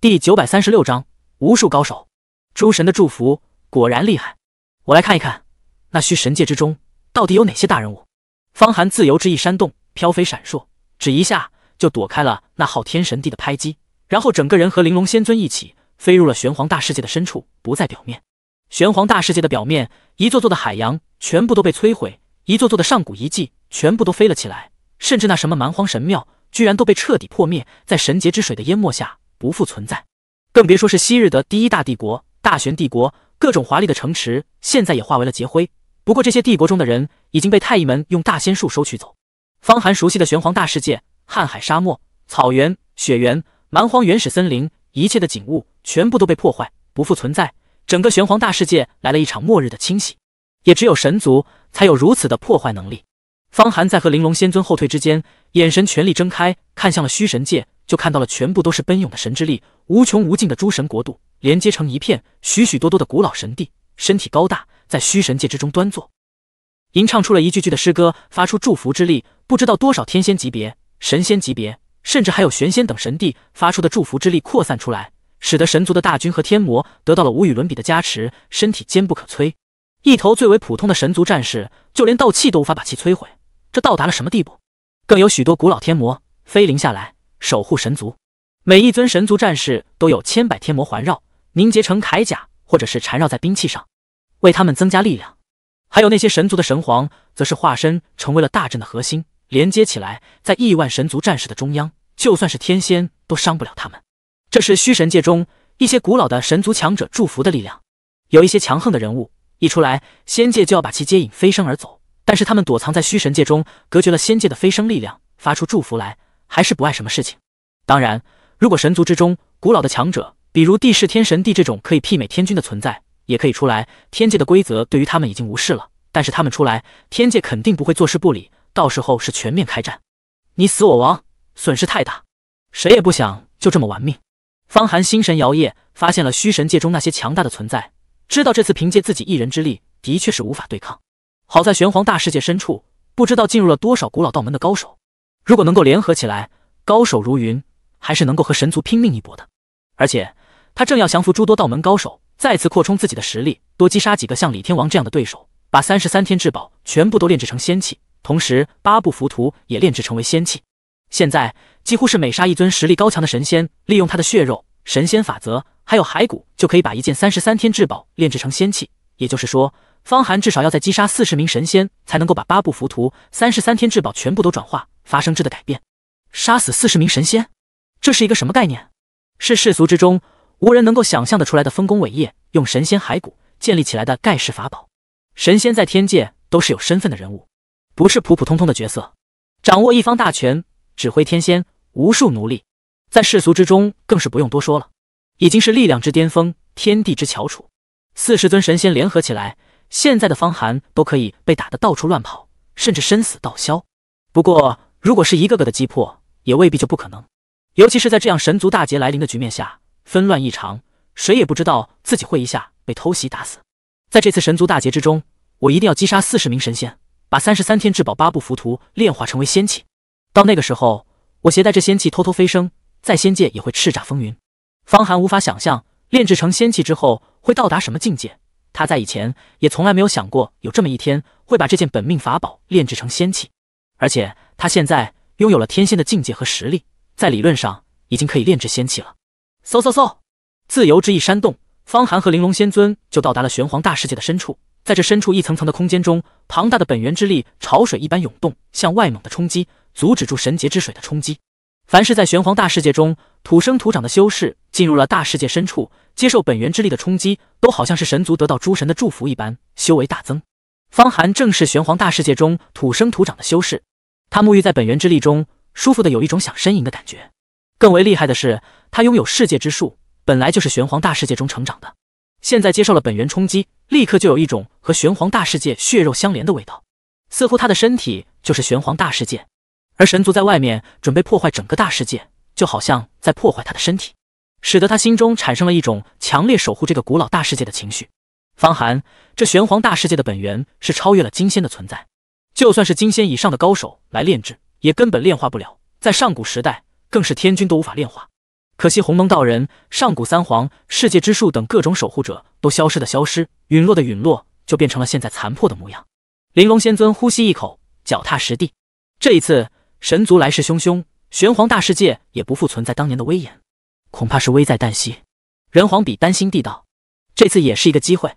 第九百三十六章无数高手，诸神的祝福果然厉害。我来看一看，那虚神界之中到底有哪些大人物。方寒自由之意煽动，飘飞闪烁，只一下就躲开了那昊天神帝的拍击，然后整个人和玲珑仙尊一起。飞入了玄黄大世界的深处，不在表面。玄黄大世界的表面，一座座的海洋全部都被摧毁，一座座的上古遗迹全部都飞了起来，甚至那什么蛮荒神庙，居然都被彻底破灭，在神劫之水的淹没下不复存在。更别说是昔日的第一大帝国大玄帝国，各种华丽的城池现在也化为了劫灰。不过这些帝国中的人已经被太乙门用大仙术收取走。方寒熟悉的玄黄大世界，瀚海沙漠、草原、雪原、蛮荒原始森林，一切的景物。全部都被破坏，不复存在。整个玄黄大世界来了一场末日的清洗。也只有神族才有如此的破坏能力。方寒在和玲珑仙尊后退之间，眼神全力睁开，看向了虚神界，就看到了全部都是奔涌的神之力，无穷无尽的诸神国度连接成一片，许许多多的古老神帝身体高大，在虚神界之中端坐，吟唱出了一句句的诗歌，发出祝福之力。不知道多少天仙级别、神仙级别，甚至还有玄仙等神帝发出的祝福之力扩散出来。使得神族的大军和天魔得到了无与伦比的加持，身体坚不可摧。一头最为普通的神族战士，就连道气都无法把其摧毁，这到达了什么地步？更有许多古老天魔飞临下来守护神族，每一尊神族战士都有千百天魔环绕，凝结成铠甲，或者是缠绕在兵器上，为他们增加力量。还有那些神族的神皇，则是化身成为了大阵的核心，连接起来，在亿万神族战士的中央，就算是天仙都伤不了他们。这是虚神界中一些古老的神族强者祝福的力量，有一些强横的人物一出来，仙界就要把其接引飞升而走，但是他们躲藏在虚神界中，隔绝了仙界的飞升力量，发出祝福来还是不碍什么事情。当然，如果神族之中古老的强者，比如地势天神帝这种可以媲美天君的存在，也可以出来。天界的规则对于他们已经无视了，但是他们出来，天界肯定不会坐视不理，到时候是全面开战，你死我亡，损失太大，谁也不想就这么玩命。方寒心神摇曳，发现了虚神界中那些强大的存在，知道这次凭借自己一人之力的确是无法对抗。好在玄黄大世界深处，不知道进入了多少古老道门的高手，如果能够联合起来，高手如云，还是能够和神族拼命一搏的。而且他正要降服诸多道门高手，再次扩充自己的实力，多击杀几个像李天王这样的对手，把三十三天至宝全部都炼制成仙器，同时八部浮屠也炼制成为仙器。现在几乎是每杀一尊实力高强的神仙，利用他的血肉、神仙法则还有骸骨，就可以把一件三十三天至宝炼制成仙器。也就是说，方寒至少要在击杀四十名神仙，才能够把八部浮屠三十三天至宝全部都转化、发生质的改变。杀死四十名神仙，这是一个什么概念？是世俗之中无人能够想象得出来的丰功伟业，用神仙骸骨建立起来的盖世法宝。神仙在天界都是有身份的人物，不是普普通通的角色，掌握一方大权。指挥天仙，无数奴隶，在世俗之中更是不用多说了，已经是力量之巅峰，天地之翘楚。四十尊神仙联合起来，现在的方寒都可以被打得到处乱跑，甚至身死道消。不过，如果是一个个的击破，也未必就不可能。尤其是在这样神族大劫来临的局面下，纷乱异常，谁也不知道自己会一下被偷袭打死。在这次神族大劫之中，我一定要击杀四十名神仙，把三十三天至宝八部浮屠炼化成为仙器。到那个时候，我携带着仙气偷偷飞升，在仙界也会叱咤风云。方寒无法想象炼制成仙器之后会到达什么境界。他在以前也从来没有想过有这么一天会把这件本命法宝炼制成仙器。而且他现在拥有了天仙的境界和实力，在理论上已经可以炼制仙器了。嗖嗖嗖，自由之翼扇动，方寒和玲珑仙尊就到达了玄黄大世界的深处。在这深处，一层层的空间中，庞大的本源之力潮水一般涌动，向外猛的冲击，阻止住神劫之水的冲击。凡是在玄黄大世界中土生土长的修士，进入了大世界深处，接受本源之力的冲击，都好像是神族得到诸神的祝福一般，修为大增。方寒正是玄黄大世界中土生土长的修士，他沐浴在本源之力中，舒服的有一种想呻吟的感觉。更为厉害的是，他拥有世界之术，本来就是玄黄大世界中成长的。现在接受了本源冲击，立刻就有一种和玄黄大世界血肉相连的味道，似乎他的身体就是玄黄大世界，而神族在外面准备破坏整个大世界，就好像在破坏他的身体，使得他心中产生了一种强烈守护这个古老大世界的情绪。方寒，这玄黄大世界的本源是超越了金仙的存在，就算是金仙以上的高手来炼制，也根本炼化不了，在上古时代，更是天君都无法炼化。可惜，鸿蒙道人、上古三皇、世界之树等各种守护者都消失的消失，陨落的陨落，就变成了现在残破的模样。玲珑仙尊呼吸一口，脚踏实地。这一次，神族来势汹汹，玄黄大世界也不复存在当年的威严，恐怕是危在旦夕。人皇比担心地道，这次也是一个机会。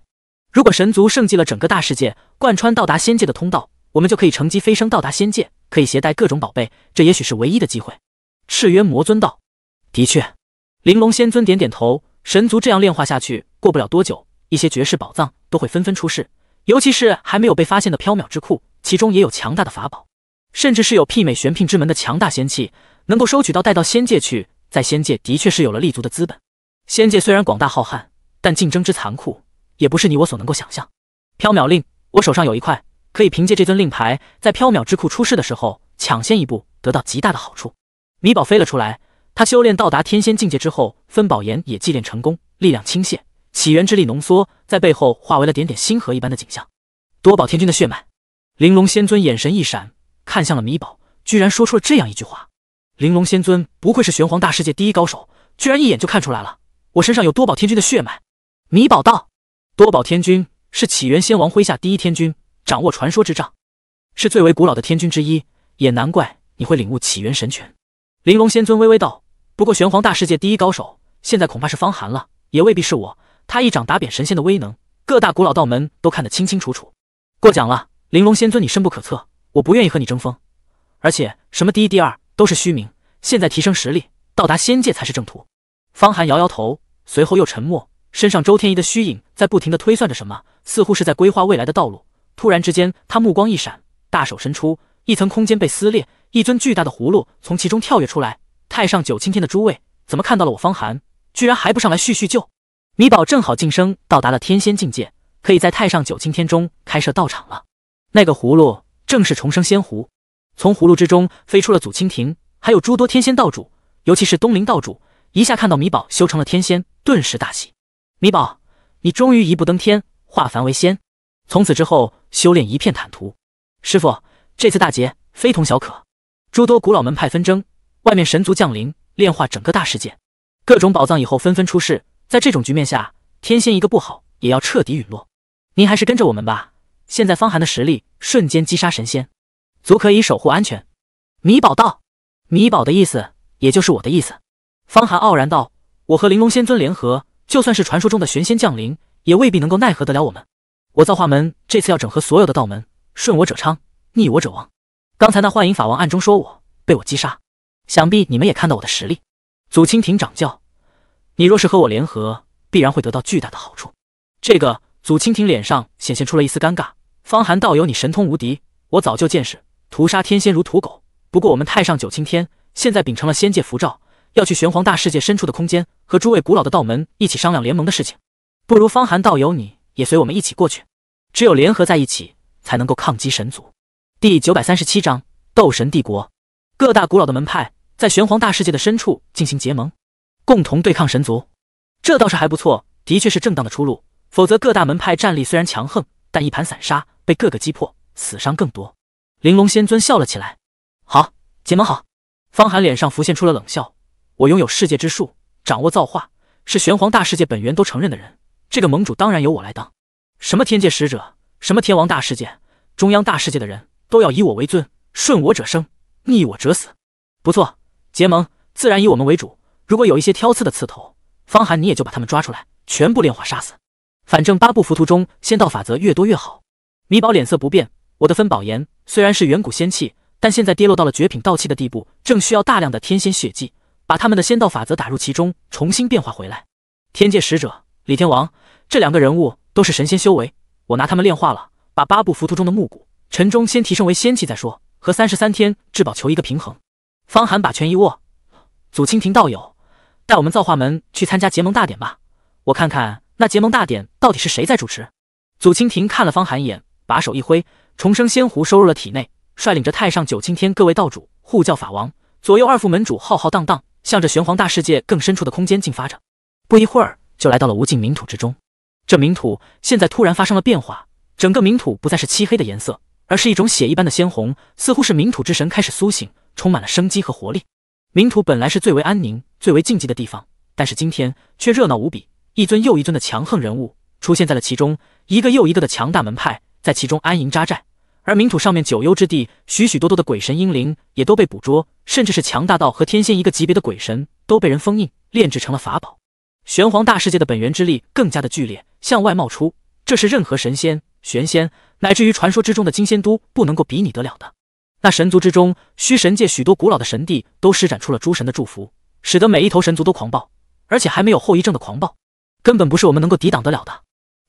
如果神族圣迹了整个大世界，贯穿到达仙界的通道，我们就可以乘机飞升到达仙界，可以携带各种宝贝，这也许是唯一的机会。赤渊魔尊道。的确，玲珑仙尊点点头。神族这样炼化下去，过不了多久，一些绝世宝藏都会纷纷出世。尤其是还没有被发现的缥缈之库，其中也有强大的法宝，甚至是有媲美玄牝之门的强大仙器，能够收取到带到仙界去，在仙界的确是有了立足的资本。仙界虽然广大浩瀚，但竞争之残酷也不是你我所能够想象。缥缈令，我手上有一块，可以凭借这尊令牌，在缥缈之库出世的时候抢先一步，得到极大的好处。米宝飞了出来。他修炼到达天仙境界之后，分宝岩也祭炼成功，力量倾泻，起源之力浓缩在背后，化为了点点星河一般的景象。多宝天君的血脉，玲珑仙尊眼神一闪，看向了米宝，居然说出了这样一句话。玲珑仙尊不愧是玄黄大世界第一高手，居然一眼就看出来了，我身上有多宝天君的血脉。米宝道：多宝天君是起源仙王麾下第一天君，掌握传说之杖，是最为古老的天君之一，也难怪你会领悟起源神拳。玲珑仙尊微微道。不过，玄黄大世界第一高手，现在恐怕是方寒了，也未必是我。他一掌打扁神仙的威能，各大古老道门都看得清清楚楚。过奖了，玲珑仙尊，你深不可测，我不愿意和你争锋。而且，什么第一、第二都是虚名，现在提升实力，到达仙界才是正途。方寒摇摇头，随后又沉默，身上周天仪的虚影在不停的推算着什么，似乎是在规划未来的道路。突然之间，他目光一闪，大手伸出，一层空间被撕裂，一尊巨大的葫芦从其中跳跃出来。太上九青天的诸位，怎么看到了我方寒，居然还不上来叙叙旧？米宝正好晋升到达了天仙境界，可以在太上九青天中开设道场了。那个葫芦正是重生仙葫，从葫芦之中飞出了祖蜻蜓，还有诸多天仙道主，尤其是东林道主，一下看到米宝修成了天仙，顿时大喜。米宝，你终于一步登天，化凡为仙，从此之后修炼一片坦途。师傅，这次大劫非同小可，诸多古老门派纷争。外面神族降临，炼化整个大世界，各种宝藏以后纷纷出世。在这种局面下，天仙一个不好，也要彻底陨落。您还是跟着我们吧。现在方寒的实力瞬间击杀神仙，足可以守护安全。米宝道，米宝的意思，也就是我的意思。方寒傲然道：“我和玲珑仙尊联合，就算是传说中的玄仙降临，也未必能够奈何得了我们。我造化门这次要整合所有的道门，顺我者昌，逆我者亡。刚才那幻影法王暗中说我被我击杀。”想必你们也看到我的实力，祖蜻庭掌教，你若是和我联合，必然会得到巨大的好处。这个祖蜻庭脸上显现出了一丝尴尬。方寒道友，你神通无敌，我早就见识，屠杀天仙如屠狗。不过我们太上九青天现在秉承了仙界符咒，要去玄黄大世界深处的空间，和诸位古老的道门一起商量联盟的事情。不如方寒道友，你也随我们一起过去，只有联合在一起，才能够抗击神族。第九百三十七章：斗神帝国，各大古老的门派。在玄黄大世界的深处进行结盟，共同对抗神族，这倒是还不错，的确是正当的出路。否则各大门派战力虽然强横，但一盘散沙，被各个击破，死伤更多。玲珑仙尊笑了起来：“好，结盟好。”方寒脸上浮现出了冷笑：“我拥有世界之术，掌握造化，是玄黄大世界本源都承认的人。这个盟主当然由我来当。什么天界使者，什么天王大世界、中央大世界的人都要以我为尊，顺我者生，逆我者死。不错。”结盟自然以我们为主，如果有一些挑刺的刺头，方寒你也就把他们抓出来，全部炼化杀死。反正八部浮屠中仙道法则越多越好。米宝脸色不变，我的分宝岩虽然是远古仙器，但现在跌落到了绝品道器的地步，正需要大量的天仙血迹，把他们的仙道法则打入其中，重新变化回来。天界使者李天王这两个人物都是神仙修为，我拿他们炼化了，把八部浮屠中的木骨、陈中先提升为仙器再说，和三十三天至宝求一个平衡。方寒把拳一握，祖清亭道友，带我们造化门去参加结盟大典吧，我看看那结盟大典到底是谁在主持。祖清亭看了方寒一眼，把手一挥，重生仙狐收入了体内，率领着太上九青天各位道主护教法王，左右二副门主，浩浩荡荡，向着玄黄大世界更深处的空间进发着。不一会儿，就来到了无尽冥土之中。这冥土现在突然发生了变化，整个冥土不再是漆黑的颜色，而是一种血一般的鲜红，似乎是冥土之神开始苏醒。充满了生机和活力。冥土本来是最为安宁、最为静寂的地方，但是今天却热闹无比。一尊又一尊的强横人物出现在了其中，一个又一个的强大门派在其中安营扎寨。而冥土上面九幽之地，许许多多的鬼神英灵也都被捕捉，甚至是强大到和天仙一个级别的鬼神，都被人封印、炼制成了法宝。玄黄大世界的本源之力更加的剧烈向外冒出，这是任何神仙、玄仙，乃至于传说之中的金仙都不能够比拟得了的。那神族之中，虚神界许多古老的神帝都施展出了诸神的祝福，使得每一头神族都狂暴，而且还没有后遗症的狂暴，根本不是我们能够抵挡得了的。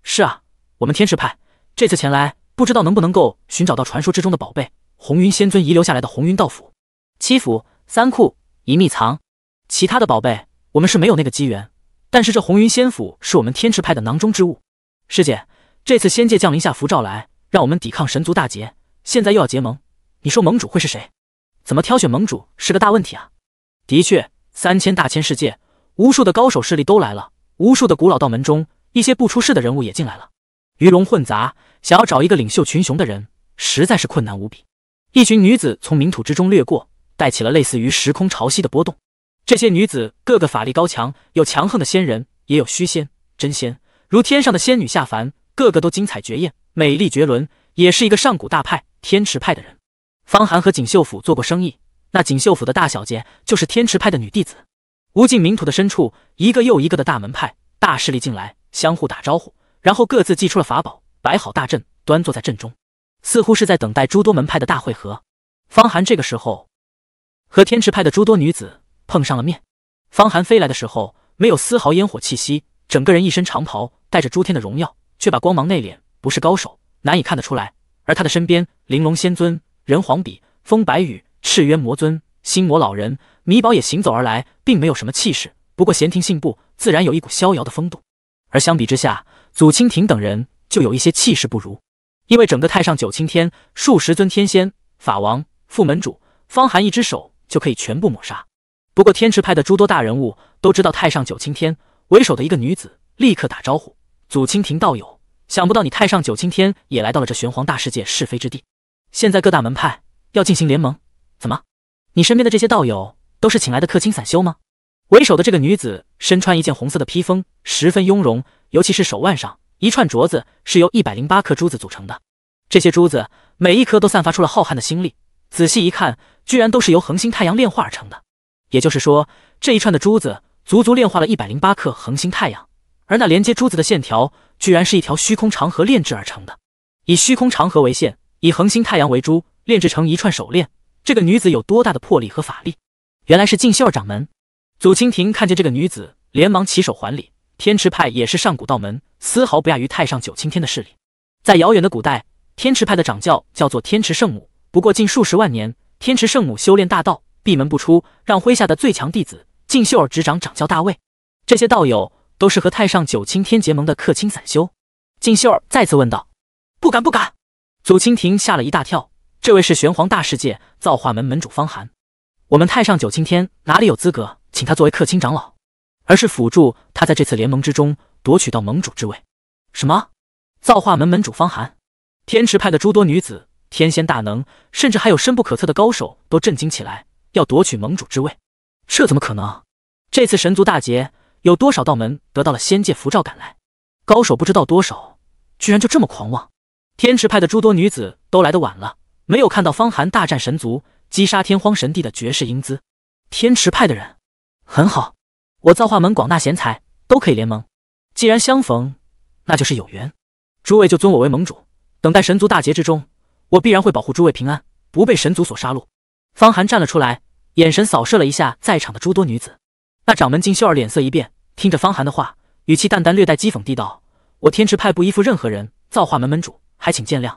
是啊，我们天池派这次前来，不知道能不能够寻找到传说之中的宝贝——红云仙尊遗留下来的红云道府、七府、三库、一秘藏。其他的宝贝我们是没有那个机缘，但是这红云仙府是我们天池派的囊中之物。师姐，这次仙界降临下符召来，让我们抵抗神族大劫，现在又要结盟。你说盟主会是谁？怎么挑选盟主是个大问题啊！的确，三千大千世界，无数的高手势力都来了，无数的古老道门中一些不出世的人物也进来了，鱼龙混杂，想要找一个领袖群雄的人，实在是困难无比。一群女子从冥土之中掠过，带起了类似于时空潮汐的波动。这些女子个个法力高强，有强横的仙人，也有虚仙、真仙，如天上的仙女下凡，个个都精彩绝艳，美丽绝伦，也是一个上古大派天池派的人。方寒和锦绣府做过生意，那锦绣府的大小姐就是天池派的女弟子。无尽冥土的深处，一个又一个的大门派、大势力进来，相互打招呼，然后各自祭出了法宝，摆好大阵，端坐在阵中，似乎是在等待诸多门派的大会合。方寒这个时候和天池派的诸多女子碰上了面。方寒飞来的时候，没有丝毫烟火气息，整个人一身长袍，带着诸天的荣耀，却把光芒内敛，不是高手难以看得出来。而他的身边，玲珑仙尊。人皇笔、风白羽、赤渊魔尊、心魔老人、米宝也行走而来，并没有什么气势，不过闲庭信步，自然有一股逍遥的风度。而相比之下，祖清庭等人就有一些气势不如，因为整个太上九青天数十尊天仙、法王、副门主、方寒，一只手就可以全部抹杀。不过天池派的诸多大人物都知道太上九青天为首的一个女子，立刻打招呼：“祖清庭道友，想不到你太上九青天也来到了这玄黄大世界是非之地。”现在各大门派要进行联盟，怎么？你身边的这些道友都是请来的客卿散修吗？为首的这个女子身穿一件红色的披风，十分雍容，尤其是手腕上一串镯子是由一百零八颗珠子组成的。这些珠子每一颗都散发出了浩瀚的星力，仔细一看，居然都是由恒星太阳炼化而成的。也就是说，这一串的珠子足足炼化了一百零八颗恒星太阳，而那连接珠子的线条，居然是一条虚空长河炼制而成的，以虚空长河为线。以恒星太阳为珠，炼制成一串手链。这个女子有多大的魄力和法力？原来是静秀儿掌门。祖清亭看见这个女子，连忙起手还礼。天池派也是上古道门，丝毫不亚于太上九青天的势力。在遥远的古代，天池派的掌教叫做天池圣母。不过近数十万年，天池圣母修炼大道，闭门不出，让麾下的最强弟子静秀儿执掌掌教大位。这些道友都是和太上九清天结盟的客卿散修。静秀儿再次问道：“不敢，不敢。”祖清庭吓了一大跳，这位是玄黄大世界造化门门主方寒，我们太上九清天哪里有资格请他作为客卿长老，而是辅助他在这次联盟之中夺取到盟主之位。什么？造化门门主方寒？天池派的诸多女子、天仙大能，甚至还有深不可测的高手，都震惊起来，要夺取盟主之位？这怎么可能？这次神族大劫，有多少道门得到了仙界符咒赶来，高手不知道多少，居然就这么狂妄？天池派的诸多女子都来得晚了，没有看到方寒大战神族，击杀天荒神帝的绝世英姿。天池派的人很好，我造化门广纳贤才，都可以联盟。既然相逢，那就是有缘，诸位就尊我为盟主。等待神族大劫之中，我必然会保护诸位平安，不被神族所杀戮。方寒站了出来，眼神扫射了一下在场的诸多女子。那掌门金秀儿脸色一变，听着方寒的话，语气淡淡，略带讥讽地道：“我天池派不依附任何人，造化门门主。”还请见谅，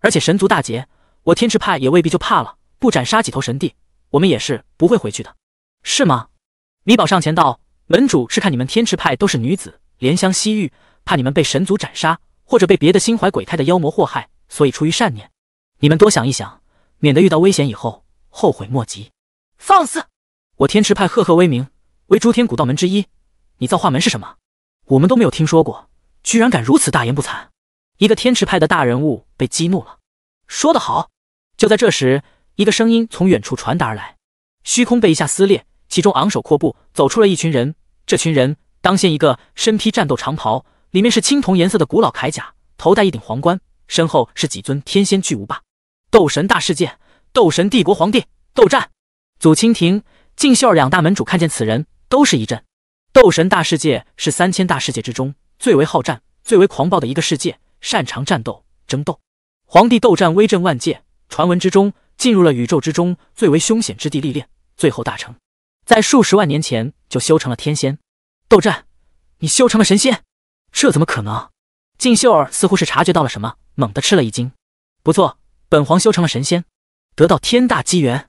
而且神族大劫，我天池派也未必就怕了，不斩杀几头神帝，我们也是不会回去的，是吗？李宝上前道：“门主是看你们天池派都是女子，怜香惜玉，怕你们被神族斩杀，或者被别的心怀鬼胎的妖魔祸害，所以出于善念，你们多想一想，免得遇到危险以后后悔莫及。”放肆！我天池派赫赫威名，为诸天古道门之一，你造化门是什么？我们都没有听说过，居然敢如此大言不惭！一个天池派的大人物被激怒了，说得好！就在这时，一个声音从远处传达而来，虚空被一下撕裂，其中昂首阔步走出了一群人。这群人当先一个身披战斗长袍，里面是青铜颜色的古老铠甲，头戴一顶皇冠，身后是几尊天仙巨无霸。斗神大世界，斗神帝国皇帝，斗战祖蜻蜓、静秀两大门主看见此人，都是一震。斗神大世界是三千大世界之中最为好战、最为狂暴的一个世界。擅长战斗争斗，皇帝斗战威震万界。传闻之中，进入了宇宙之中最为凶险之地历练，最后大成，在数十万年前就修成了天仙。斗战，你修成了神仙？这怎么可能？静秀儿似乎是察觉到了什么，猛地吃了一惊。不错，本皇修成了神仙，得到天大机缘。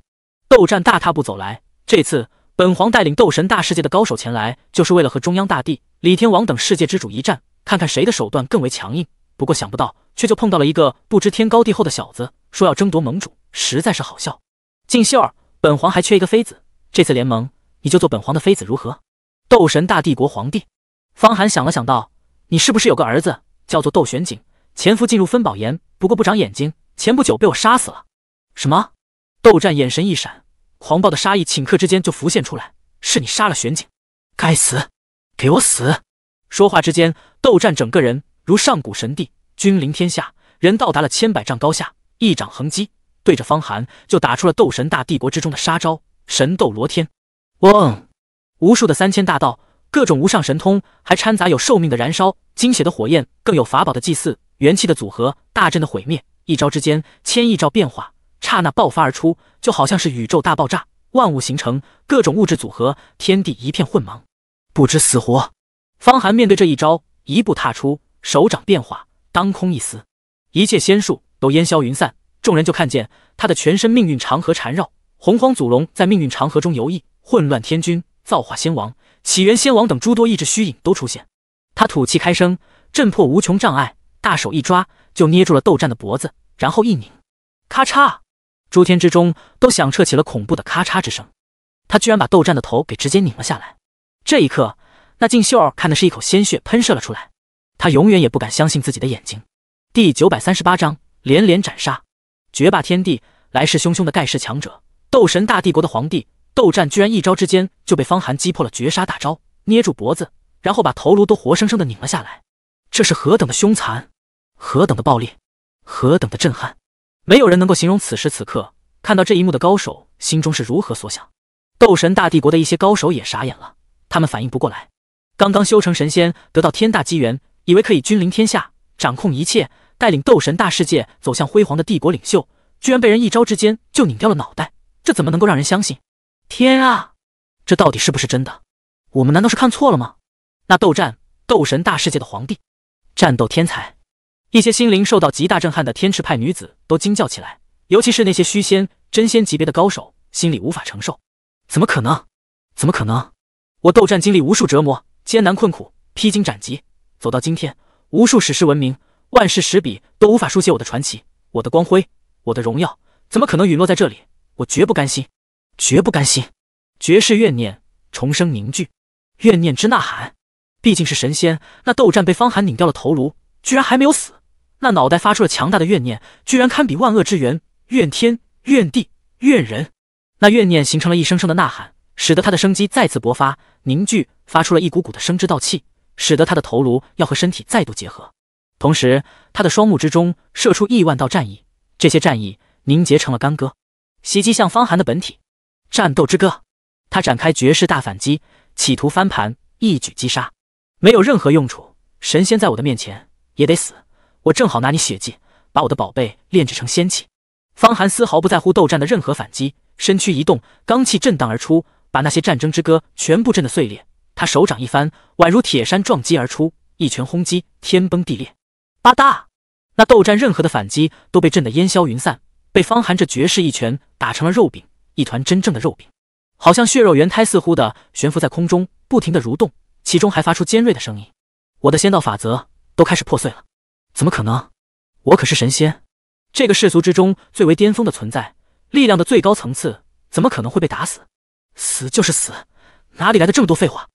斗战大踏步走来，这次本皇带领斗神大世界的高手前来，就是为了和中央大帝李天王等世界之主一战，看看谁的手段更为强硬。不过想不到，却就碰到了一个不知天高地厚的小子，说要争夺盟主，实在是好笑。静秀儿，本皇还缺一个妃子，这次联盟，你就做本皇的妃子如何？斗神大帝国皇帝方寒想了想道：“你是不是有个儿子叫做斗玄景？潜伏进入分宝岩，不过不长眼睛，前不久被我杀死了。”什么？斗战眼神一闪，狂暴的杀意顷刻之间就浮现出来。是你杀了玄景？该死！给我死！说话之间，斗战整个人。如上古神帝，君临天下，人到达了千百丈高下，一掌横击，对着方寒就打出了斗神大帝国之中的杀招——神斗罗天。嗡，无数的三千大道，各种无上神通，还掺杂有寿命的燃烧、精血的火焰，更有法宝的祭祀、元气的组合、大阵的毁灭，一招之间千亿兆变化，刹那爆发而出，就好像是宇宙大爆炸，万物形成，各种物质组合，天地一片混茫，不知死活。方寒面对这一招，一步踏出。手掌变化，当空一撕，一切仙术都烟消云散。众人就看见他的全身命运长河缠绕，洪荒祖龙在命运长河中游弋，混乱天君、造化仙王、起源仙王等诸多意志虚影都出现。他吐气开声，震破无穷障碍，大手一抓就捏住了斗战的脖子，然后一拧，咔嚓！诸天之中都响彻起了恐怖的咔嚓之声。他居然把斗战的头给直接拧了下来。这一刻，那静秀看的是一口鲜血喷射了出来。他永远也不敢相信自己的眼睛。第九百三十八章连连斩杀，绝霸天地，来势汹汹的盖世强者，斗神大帝国的皇帝斗战，居然一招之间就被方寒击破了绝杀大招，捏住脖子，然后把头颅都活生生的拧了下来。这是何等的凶残，何等的暴烈，何等的震撼！没有人能够形容此时此刻看到这一幕的高手心中是如何所想。斗神大帝国的一些高手也傻眼了，他们反应不过来，刚刚修成神仙，得到天大机缘。以为可以君临天下，掌控一切，带领斗神大世界走向辉煌的帝国领袖，居然被人一招之间就拧掉了脑袋，这怎么能够让人相信？天啊，这到底是不是真的？我们难道是看错了吗？那斗战斗神大世界的皇帝，战斗天才，一些心灵受到极大震撼的天池派女子都惊叫起来，尤其是那些虚仙、真仙级别的高手，心里无法承受。怎么可能？怎么可能？我斗战经历无数折磨、艰难困苦，披荆斩棘。走到今天，无数史诗文明、万世史笔都无法书写我的传奇、我的光辉、我的荣耀，怎么可能陨落在这里？我绝不甘心，绝不甘心！绝世怨念，重生凝聚，怨念之呐喊。毕竟是神仙，那斗战被方寒拧掉了头颅，居然还没有死。那脑袋发出了强大的怨念，居然堪比万恶之源，怨天、怨地、怨人。那怨念形成了一声声的呐喊，使得他的生机再次勃发，凝聚发出了一股股的生之道气。使得他的头颅要和身体再度结合，同时他的双目之中射出亿万道战意，这些战意凝结成了干戈，袭击向方寒的本体。战斗之歌，他展开绝世大反击，企图翻盘，一举击杀，没有任何用处。神仙在我的面前也得死，我正好拿你血祭，把我的宝贝炼制成仙气。方寒丝毫不在乎斗战的任何反击，身躯一动，罡气震荡而出，把那些战争之歌全部震得碎裂。他手掌一翻，宛如铁山撞击而出，一拳轰击，天崩地裂。吧嗒！那斗战任何的反击都被震得烟消云散，被方寒这绝世一拳打成了肉饼，一团真正的肉饼，好像血肉圆胎似乎的悬浮在空中，不停的蠕动，其中还发出尖锐的声音。我的仙道法则都开始破碎了，怎么可能？我可是神仙，这个世俗之中最为巅峰的存在，力量的最高层次，怎么可能会被打死？死就是死，哪里来的这么多废话？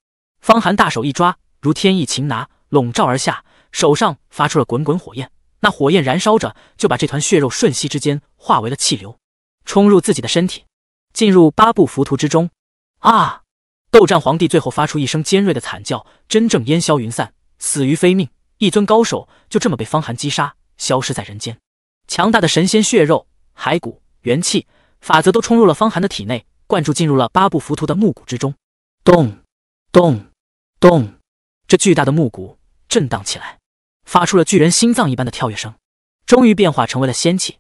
方寒大手一抓，如天意擒拿，笼罩而下，手上发出了滚滚火焰，那火焰燃烧着，就把这团血肉瞬息之间化为了气流，冲入自己的身体，进入八部浮屠之中。啊！斗战皇帝最后发出一声尖锐的惨叫，真正烟消云散，死于非命。一尊高手就这么被方寒击杀，消失在人间。强大的神仙血肉、骸骨、元气、法则都冲入了方寒的体内，灌注进入了八部浮屠的木骨之中。咚！咚！咚！这巨大的木鼓震荡起来，发出了巨人心脏一般的跳跃声，终于变化成为了仙气。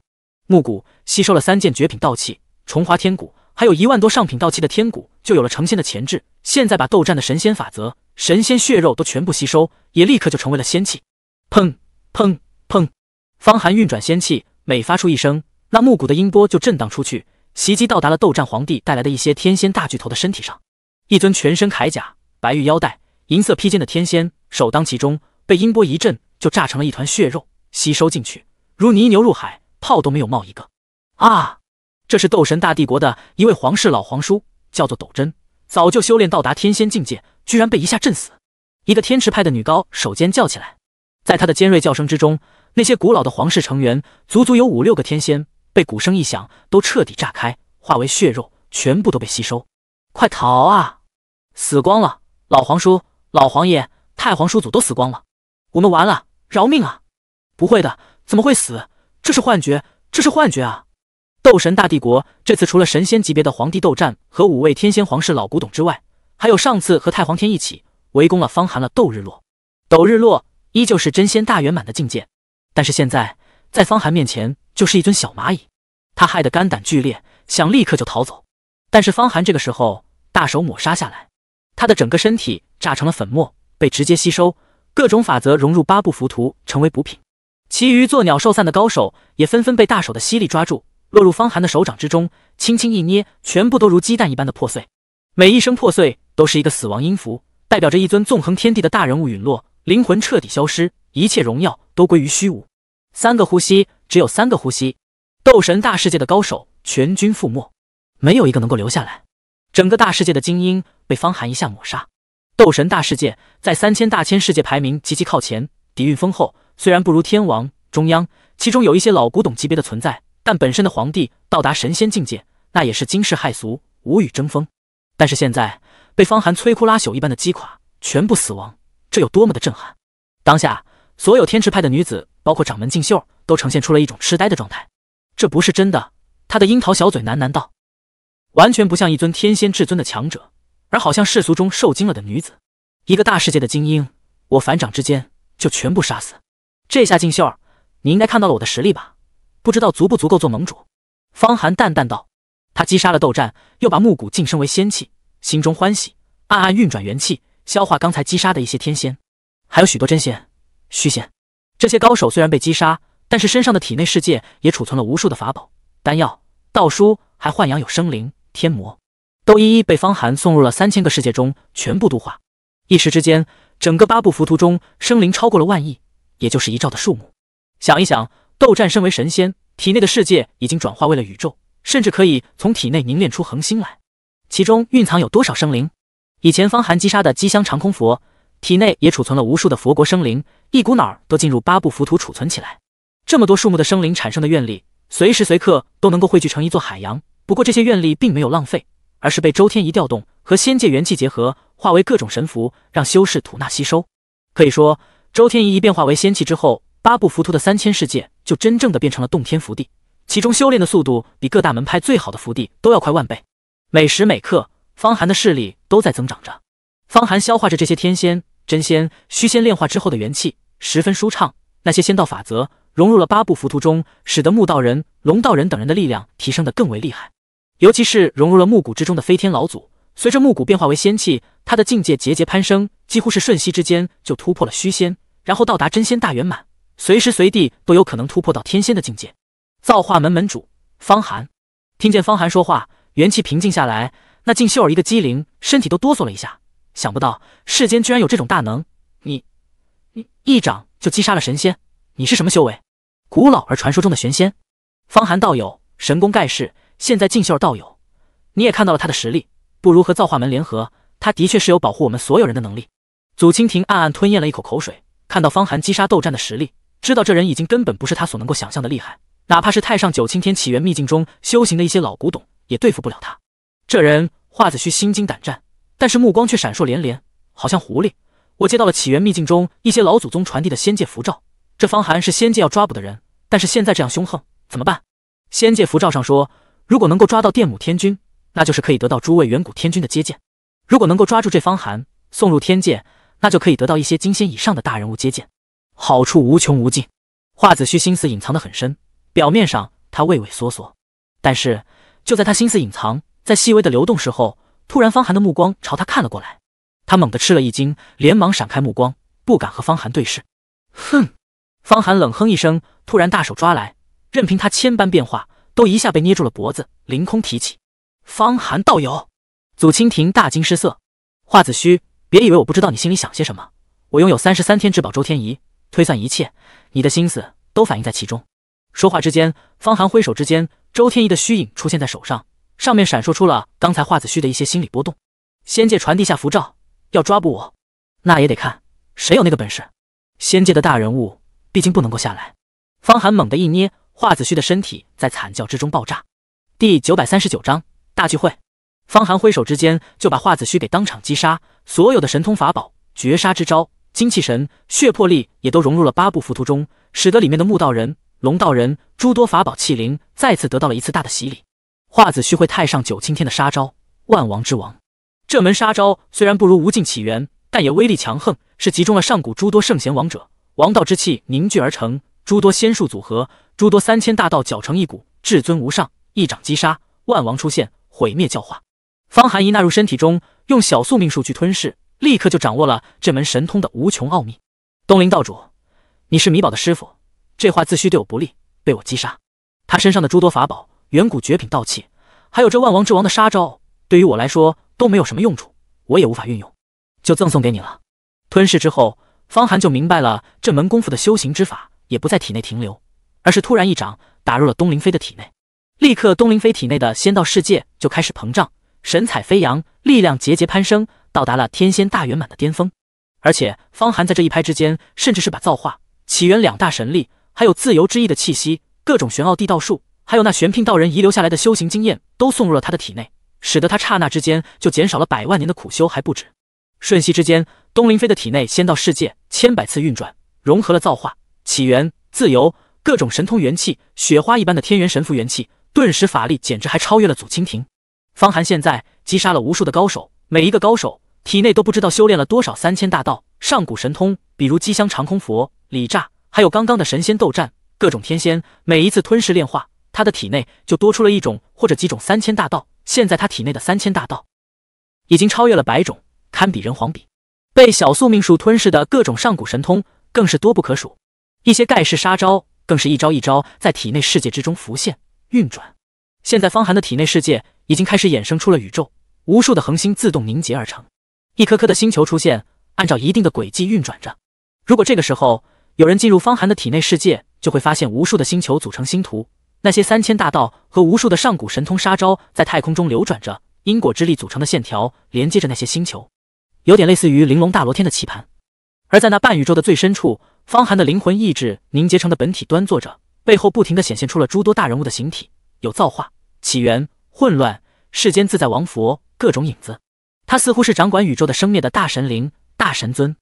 木鼓吸收了三件绝品道器，重华天鼓，还有一万多上品道器的天鼓，就有了成仙的潜质。现在把斗战的神仙法则、神仙血肉都全部吸收，也立刻就成为了仙气。砰砰砰！方寒运转仙气，每发出一声，那木鼓的音波就震荡出去，袭击到达了斗战皇帝带来的一些天仙大巨头的身体上。一尊全身铠甲、白玉腰带。银色披肩的天仙首当其冲，被音波一震就炸成了一团血肉，吸收进去如泥牛入海，泡都没有冒一个。啊！这是斗神大帝国的一位皇室老皇叔，叫做斗真，早就修炼到达天仙境界，居然被一下震死。一个天池派的女高手尖叫起来，在她的尖锐叫声之中，那些古老的皇室成员足足有五六个天仙，被鼓声一响都彻底炸开，化为血肉，全部都被吸收。快逃啊！死光了，老皇叔！老皇爷、太皇叔祖都死光了，我们完了，饶命啊！不会的，怎么会死？这是幻觉，这是幻觉啊！斗神大帝国这次除了神仙级别的皇帝斗战和五位天仙皇室老古董之外，还有上次和太皇天一起围攻了方寒的斗日落。斗日落依旧是真仙大圆满的境界，但是现在在方寒面前就是一尊小蚂蚁，他害得肝胆俱裂，想立刻就逃走。但是方寒这个时候大手抹杀下来。他的整个身体炸成了粉末，被直接吸收，各种法则融入八部浮屠，成为补品。其余做鸟兽散的高手，也纷纷被大手的吸力抓住，落入方寒的手掌之中，轻轻一捏，全部都如鸡蛋一般的破碎。每一声破碎，都是一个死亡音符，代表着一尊纵横天地的大人物陨落，灵魂彻底消失，一切荣耀都归于虚无。三个呼吸，只有三个呼吸，斗神大世界的高手全军覆没，没有一个能够留下来。整个大世界的精英被方寒一下抹杀，斗神大世界在三千大千世界排名极其靠前，底蕴丰厚，虽然不如天王中央，其中有一些老古董级别的存在，但本身的皇帝到达神仙境界，那也是惊世骇俗，无与争锋。但是现在被方寒摧枯拉朽一般的击垮，全部死亡，这有多么的震撼？当下，所有天池派的女子，包括掌门静秀，都呈现出了一种痴呆的状态。这不是真的，她的樱桃小嘴喃喃道。完全不像一尊天仙至尊的强者，而好像世俗中受惊了的女子。一个大世界的精英，我反掌之间就全部杀死。这下静秀儿，你应该看到了我的实力吧？不知道足不足够做盟主？方寒淡淡道。他击杀了斗战，又把木谷晋升为仙器，心中欢喜，暗暗运转元气，消化刚才击杀的一些天仙，还有许多真仙、虚仙。这些高手虽然被击杀，但是身上的体内世界也储存了无数的法宝、丹药、道书，还豢养有生灵。天魔都一一被方寒送入了三千个世界中，全部度化。一时之间，整个八部浮屠中生灵超过了万亿，也就是一兆的数目。想一想，斗战身为神仙，体内的世界已经转化为了宇宙，甚至可以从体内凝练出恒星来。其中蕴藏有多少生灵？以前方寒击杀的机箱长空佛，体内也储存了无数的佛国生灵，一股脑儿都进入八部浮屠储存起来。这么多数目的生灵产生的愿力，随时随刻都能够汇聚成一座海洋。不过这些愿力并没有浪费，而是被周天一调动和仙界元气结合，化为各种神符，让修士吐纳吸收。可以说，周天一变化为仙气之后，八部浮屠的三千世界就真正的变成了洞天福地，其中修炼的速度比各大门派最好的福地都要快万倍。每时每刻，方寒的势力都在增长着。方寒消化着这些天仙、真仙、虚仙炼化之后的元气，十分舒畅。那些仙道法则融入了八部浮屠中，使得木道人、龙道人等人的力量提升的更为厉害。尤其是融入了木骨之中的飞天老祖，随着木骨变化为仙气，他的境界节节攀升，几乎是瞬息之间就突破了虚仙，然后到达真仙大圆满，随时随地都有可能突破到天仙的境界。造化门门主方寒听见方寒说话，元气平静下来。那静秀儿一个机灵，身体都哆嗦了一下，想不到世间居然有这种大能！你你一掌就击杀了神仙，你是什么修为？古老而传说中的玄仙，方寒道友，神功盖世。现在静秀道友，你也看到了他的实力，不如和造化门联合。他的确是有保护我们所有人的能力。祖清庭暗暗吞咽了一口口水，看到方寒击杀斗战的实力，知道这人已经根本不是他所能够想象的厉害。哪怕是太上九青天起源秘境中修行的一些老古董，也对付不了他。这人，华子虚心惊胆战，但是目光却闪烁连连，好像狐狸。我接到了起源秘境中一些老祖宗传递的仙界符咒，这方寒是仙界要抓捕的人，但是现在这样凶横，怎么办？仙界符咒上说。如果能够抓到电母天君，那就是可以得到诸位远古天君的接见；如果能够抓住这方寒送入天界，那就可以得到一些金仙以上的大人物接见，好处无穷无尽。华子胥心思隐藏的很深，表面上他畏畏缩缩，但是就在他心思隐藏在细微的流动时候，突然方寒的目光朝他看了过来，他猛地吃了一惊，连忙闪开目光，不敢和方寒对视。哼！方寒冷哼一声，突然大手抓来，任凭他千般变化。都一下被捏住了脖子，凌空提起。方寒道友，祖蜻庭大惊失色。华子虚，别以为我不知道你心里想些什么。我拥有三十三天至宝周天仪，推算一切，你的心思都反映在其中。说话之间，方寒挥手之间，周天仪的虚影出现在手上，上面闪烁出了刚才华子虚的一些心理波动。仙界传递下符咒，要抓捕我，那也得看谁有那个本事。仙界的大人物，毕竟不能够下来。方寒猛地一捏。华子虚的身体在惨叫之中爆炸。第九百三十九章大聚会。方寒挥手之间就把华子虚给当场击杀。所有的神通法宝、绝杀之招、精气神、血魄力也都融入了八部浮屠中，使得里面的木道人、龙道人诸多法宝器灵再次得到了一次大的洗礼。华子虚会太上九青天的杀招“万王之王”，这门杀招虽然不如无尽起源，但也威力强横，是集中了上古诸多圣贤王者王道之气凝聚而成。诸多仙术组合，诸多三千大道搅成一股，至尊无上，一掌击杀，万王出现，毁灭教化。方寒一纳入身体中，用小宿命术去吞噬，立刻就掌握了这门神通的无穷奥秘。东林道主，你是米宝的师傅，这话自需对我不利，被我击杀。他身上的诸多法宝、远古绝品道器，还有这万王之王的杀招，对于我来说都没有什么用处，我也无法运用，就赠送给你了。吞噬之后，方寒就明白了这门功夫的修行之法。也不在体内停留，而是突然一掌打入了东林飞的体内，立刻东林飞体内的仙道世界就开始膨胀，神采飞扬，力量节节攀升，到达了天仙大圆满的巅峰。而且方寒在这一拍之间，甚至是把造化、起源两大神力，还有自由之翼的气息，各种玄奥地道术，还有那玄聘道人遗留下来的修行经验，都送入了他的体内，使得他刹那之间就减少了百万年的苦修还不止。瞬息之间，东林飞的体内仙道世界千百次运转，融合了造化。起源自由，各种神通元气，雪花一般的天元神符元气，顿时法力简直还超越了祖蜻庭。方寒现在击杀了无数的高手，每一个高手体内都不知道修炼了多少三千大道、上古神通，比如机箱长空佛、李炸，还有刚刚的神仙斗战，各种天仙，每一次吞噬炼化，他的体内就多出了一种或者几种三千大道。现在他体内的三千大道已经超越了百种，堪比人皇比。被小宿命术吞噬的各种上古神通，更是多不可数。一些盖世杀招，更是一招一招在体内世界之中浮现运转。现在，方寒的体内世界已经开始衍生出了宇宙，无数的恒星自动凝结而成，一颗颗的星球出现，按照一定的轨迹运转着。如果这个时候有人进入方寒的体内世界，就会发现无数的星球组成星图，那些三千大道和无数的上古神通杀招在太空中流转着，因果之力组成的线条连接着那些星球，有点类似于玲珑大罗天的棋盘。而在那半宇宙的最深处。方寒的灵魂意志凝结成的本体端坐着，背后不停地显现出了诸多大人物的形体，有造化、起源、混乱、世间自在王佛各种影子。他似乎是掌管宇宙的生灭的大神灵、大神尊。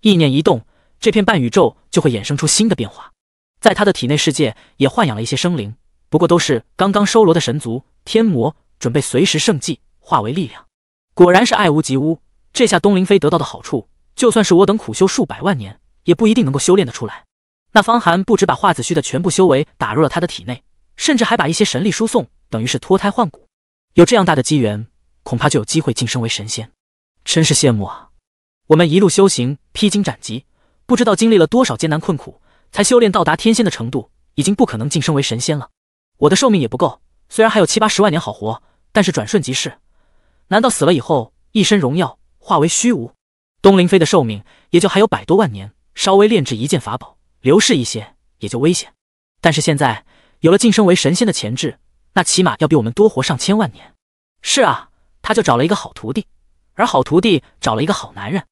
意念一动，这片半宇宙就会衍生出新的变化。在他的体内世界也豢养了一些生灵，不过都是刚刚收罗的神族、天魔，准备随时圣祭化为力量。果然是爱屋及乌，这下东林飞得到的好处，就算是我等苦修数百万年。也不一定能够修炼得出来。那方寒不止把华子虚的全部修为打入了他的体内，甚至还把一些神力输送，等于是脱胎换骨。有这样大的机缘，恐怕就有机会晋升为神仙，真是羡慕啊！我们一路修行，披荆斩棘，不知道经历了多少艰难困苦，才修炼到达天仙的程度，已经不可能晋升为神仙了。我的寿命也不够，虽然还有七八十万年好活，但是转瞬即逝。难道死了以后，一身荣耀化为虚无？东林飞的寿命也就还有百多万年。稍微炼制一件法宝，流逝一些也就危险。但是现在有了晋升为神仙的潜质，那起码要比我们多活上千万年。是啊，他就找了一个好徒弟，而好徒弟找了一个好男人，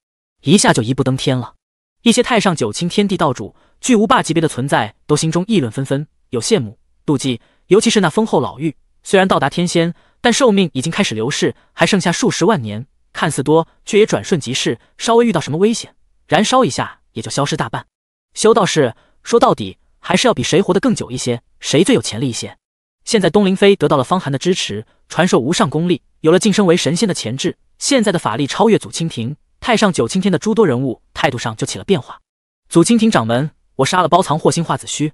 一下就一步登天了。一些太上九清天地道主、巨无霸级别的存在都心中议论纷纷，有羡慕、妒忌，尤其是那丰厚老妪，虽然到达天仙，但寿命已经开始流逝，还剩下数十万年，看似多，却也转瞬即逝。稍微遇到什么危险，燃烧一下。也就消失大半。修道士说到底还是要比谁活得更久一些，谁最有潜力一些。现在东林飞得到了方寒的支持，传授无上功力，有了晋升为神仙的潜质，现在的法力超越祖蜻庭、太上九青天的诸多人物，态度上就起了变化。祖蜻庭掌门，我杀了包藏祸心华子虚，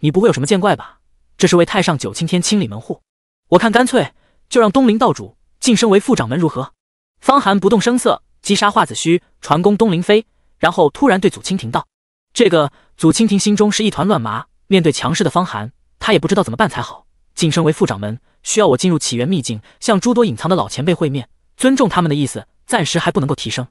你不会有什么见怪吧？这是为太上九青天清理门户。我看干脆就让东林道主晋升为副掌门如何？方寒不动声色，击杀华子虚，传功东林飞。然后突然对祖清庭道：“这个祖清庭心中是一团乱麻，面对强势的方寒，他也不知道怎么办才好。晋升为副掌门，需要我进入起源秘境，向诸多隐藏的老前辈会面，尊重他们的意思，暂时还不能够提升。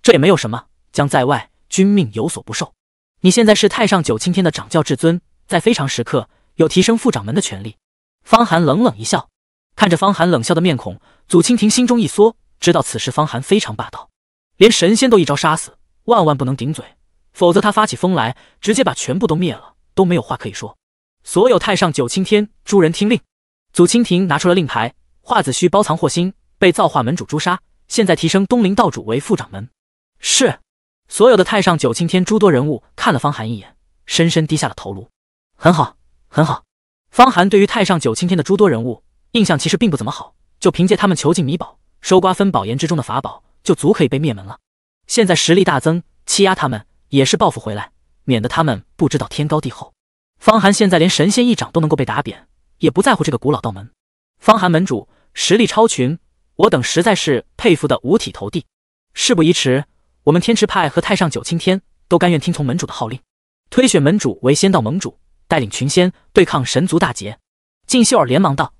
这也没有什么，将在外，君命有所不受。你现在是太上九青天的掌教至尊，在非常时刻有提升副掌门的权利。”方寒冷冷一笑，看着方寒冷笑的面孔，祖清庭心中一缩，知道此时方寒非常霸道，连神仙都一招杀死。万万不能顶嘴，否则他发起疯来，直接把全部都灭了，都没有话可以说。所有太上九青天诸人听令！祖清庭拿出了令牌，华子胥包藏祸心，被造化门主诛杀。现在提升东林道主为副掌门。是，所有的太上九青天诸多人物看了方寒一眼，深深低下了头颅。很好，很好。方寒对于太上九青天的诸多人物印象其实并不怎么好，就凭借他们囚禁米宝，收刮分宝岩之中的法宝，就足可以被灭门了。现在实力大增，欺压他们也是报复回来，免得他们不知道天高地厚。方寒现在连神仙一掌都能够被打扁，也不在乎这个古老道门。方寒门主实力超群，我等实在是佩服的五体投地。事不宜迟，我们天池派和太上九青天都甘愿听从门主的号令，推选门主为仙道盟主，带领群仙对抗神族大劫。静秀儿连忙道，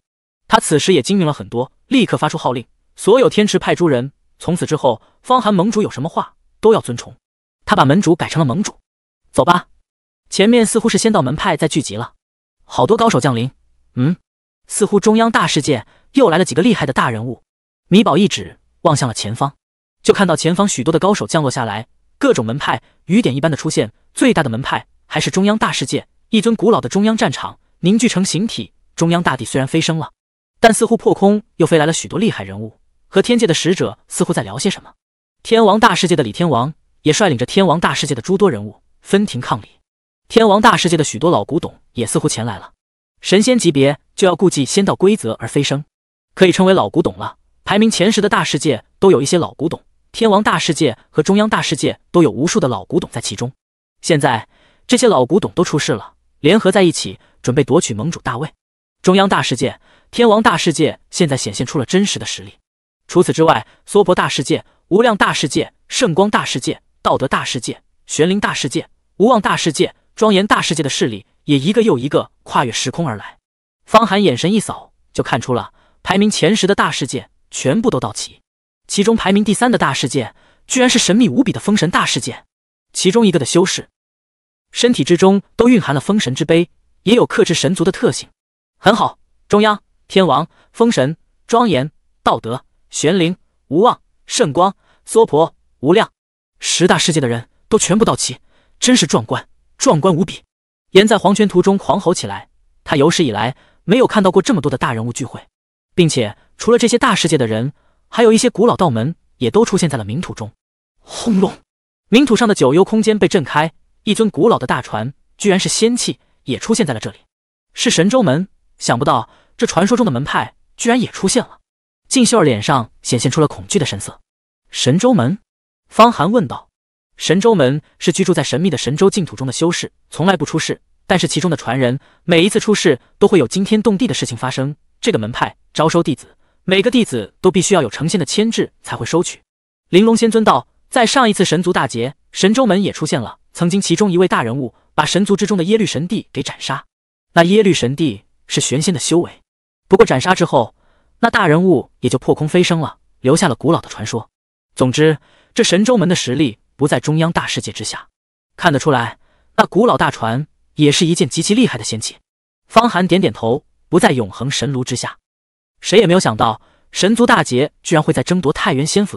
他此时也精明了很多，立刻发出号令，所有天池派诸人。从此之后，方寒盟主有什么话都要遵从。他把门主改成了盟主。走吧，前面似乎是仙道门派在聚集了，好多高手降临。嗯，似乎中央大世界又来了几个厉害的大人物。米宝一指，望向了前方，就看到前方许多的高手降落下来，各种门派雨点一般的出现。最大的门派还是中央大世界，一尊古老的中央战场凝聚成形体。中央大地虽然飞升了，但似乎破空又飞来了许多厉害人物。和天界的使者似乎在聊些什么。天王大世界的李天王也率领着天王大世界的诸多人物分庭抗礼。天王大世界的许多老古董也似乎前来了。神仙级别就要顾忌仙道规则而飞升，可以称为老古董了。排名前十的大世界都有一些老古董，天王大世界和中央大世界都有无数的老古董在其中。现在这些老古董都出世了，联合在一起准备夺取盟主大位。中央大世界、天王大世界现在显现出了真实的实力。除此之外，娑婆大世界、无量大世界、圣光大世界、道德大世界、玄灵大世界、无望大世界、庄严大世界的势力也一个又一个跨越时空而来。方寒眼神一扫，就看出了排名前十的大世界全部都到齐，其中排名第三的大世界居然是神秘无比的封神大世界，其中一个的修士身体之中都蕴含了封神之碑，也有克制神族的特性。很好，中央天王、封神、庄严、道德。玄灵、无望、圣光、娑婆、无量，十大世界的人都全部到齐，真是壮观，壮观无比！颜在黄泉途中狂吼起来，他有史以来没有看到过这么多的大人物聚会，并且除了这些大世界的人，还有一些古老道门也都出现在了冥土中。轰隆！冥土上的九幽空间被震开，一尊古老的大船居然是仙器，也出现在了这里。是神州门，想不到这传说中的门派居然也出现了。静秀儿脸上显现出了恐惧的神色。神州门，方寒问道：“神州门是居住在神秘的神州净土中的修士，从来不出事。但是其中的传人，每一次出事都会有惊天动地的事情发生。这个门派招收弟子，每个弟子都必须要有成仙的牵制才会收取。”玲珑仙尊道：“在上一次神族大劫，神州门也出现了。曾经其中一位大人物把神族之中的耶律神帝给斩杀。那耶律神帝是玄仙的修为，不过斩杀之后。”那大人物也就破空飞升了，留下了古老的传说。总之，这神州门的实力不在中央大世界之下。看得出来，那古老大船也是一件极其厉害的仙器。方寒点点头，不在永恒神炉之下。谁也没有想到，神族大劫居然会在争夺太原仙府的。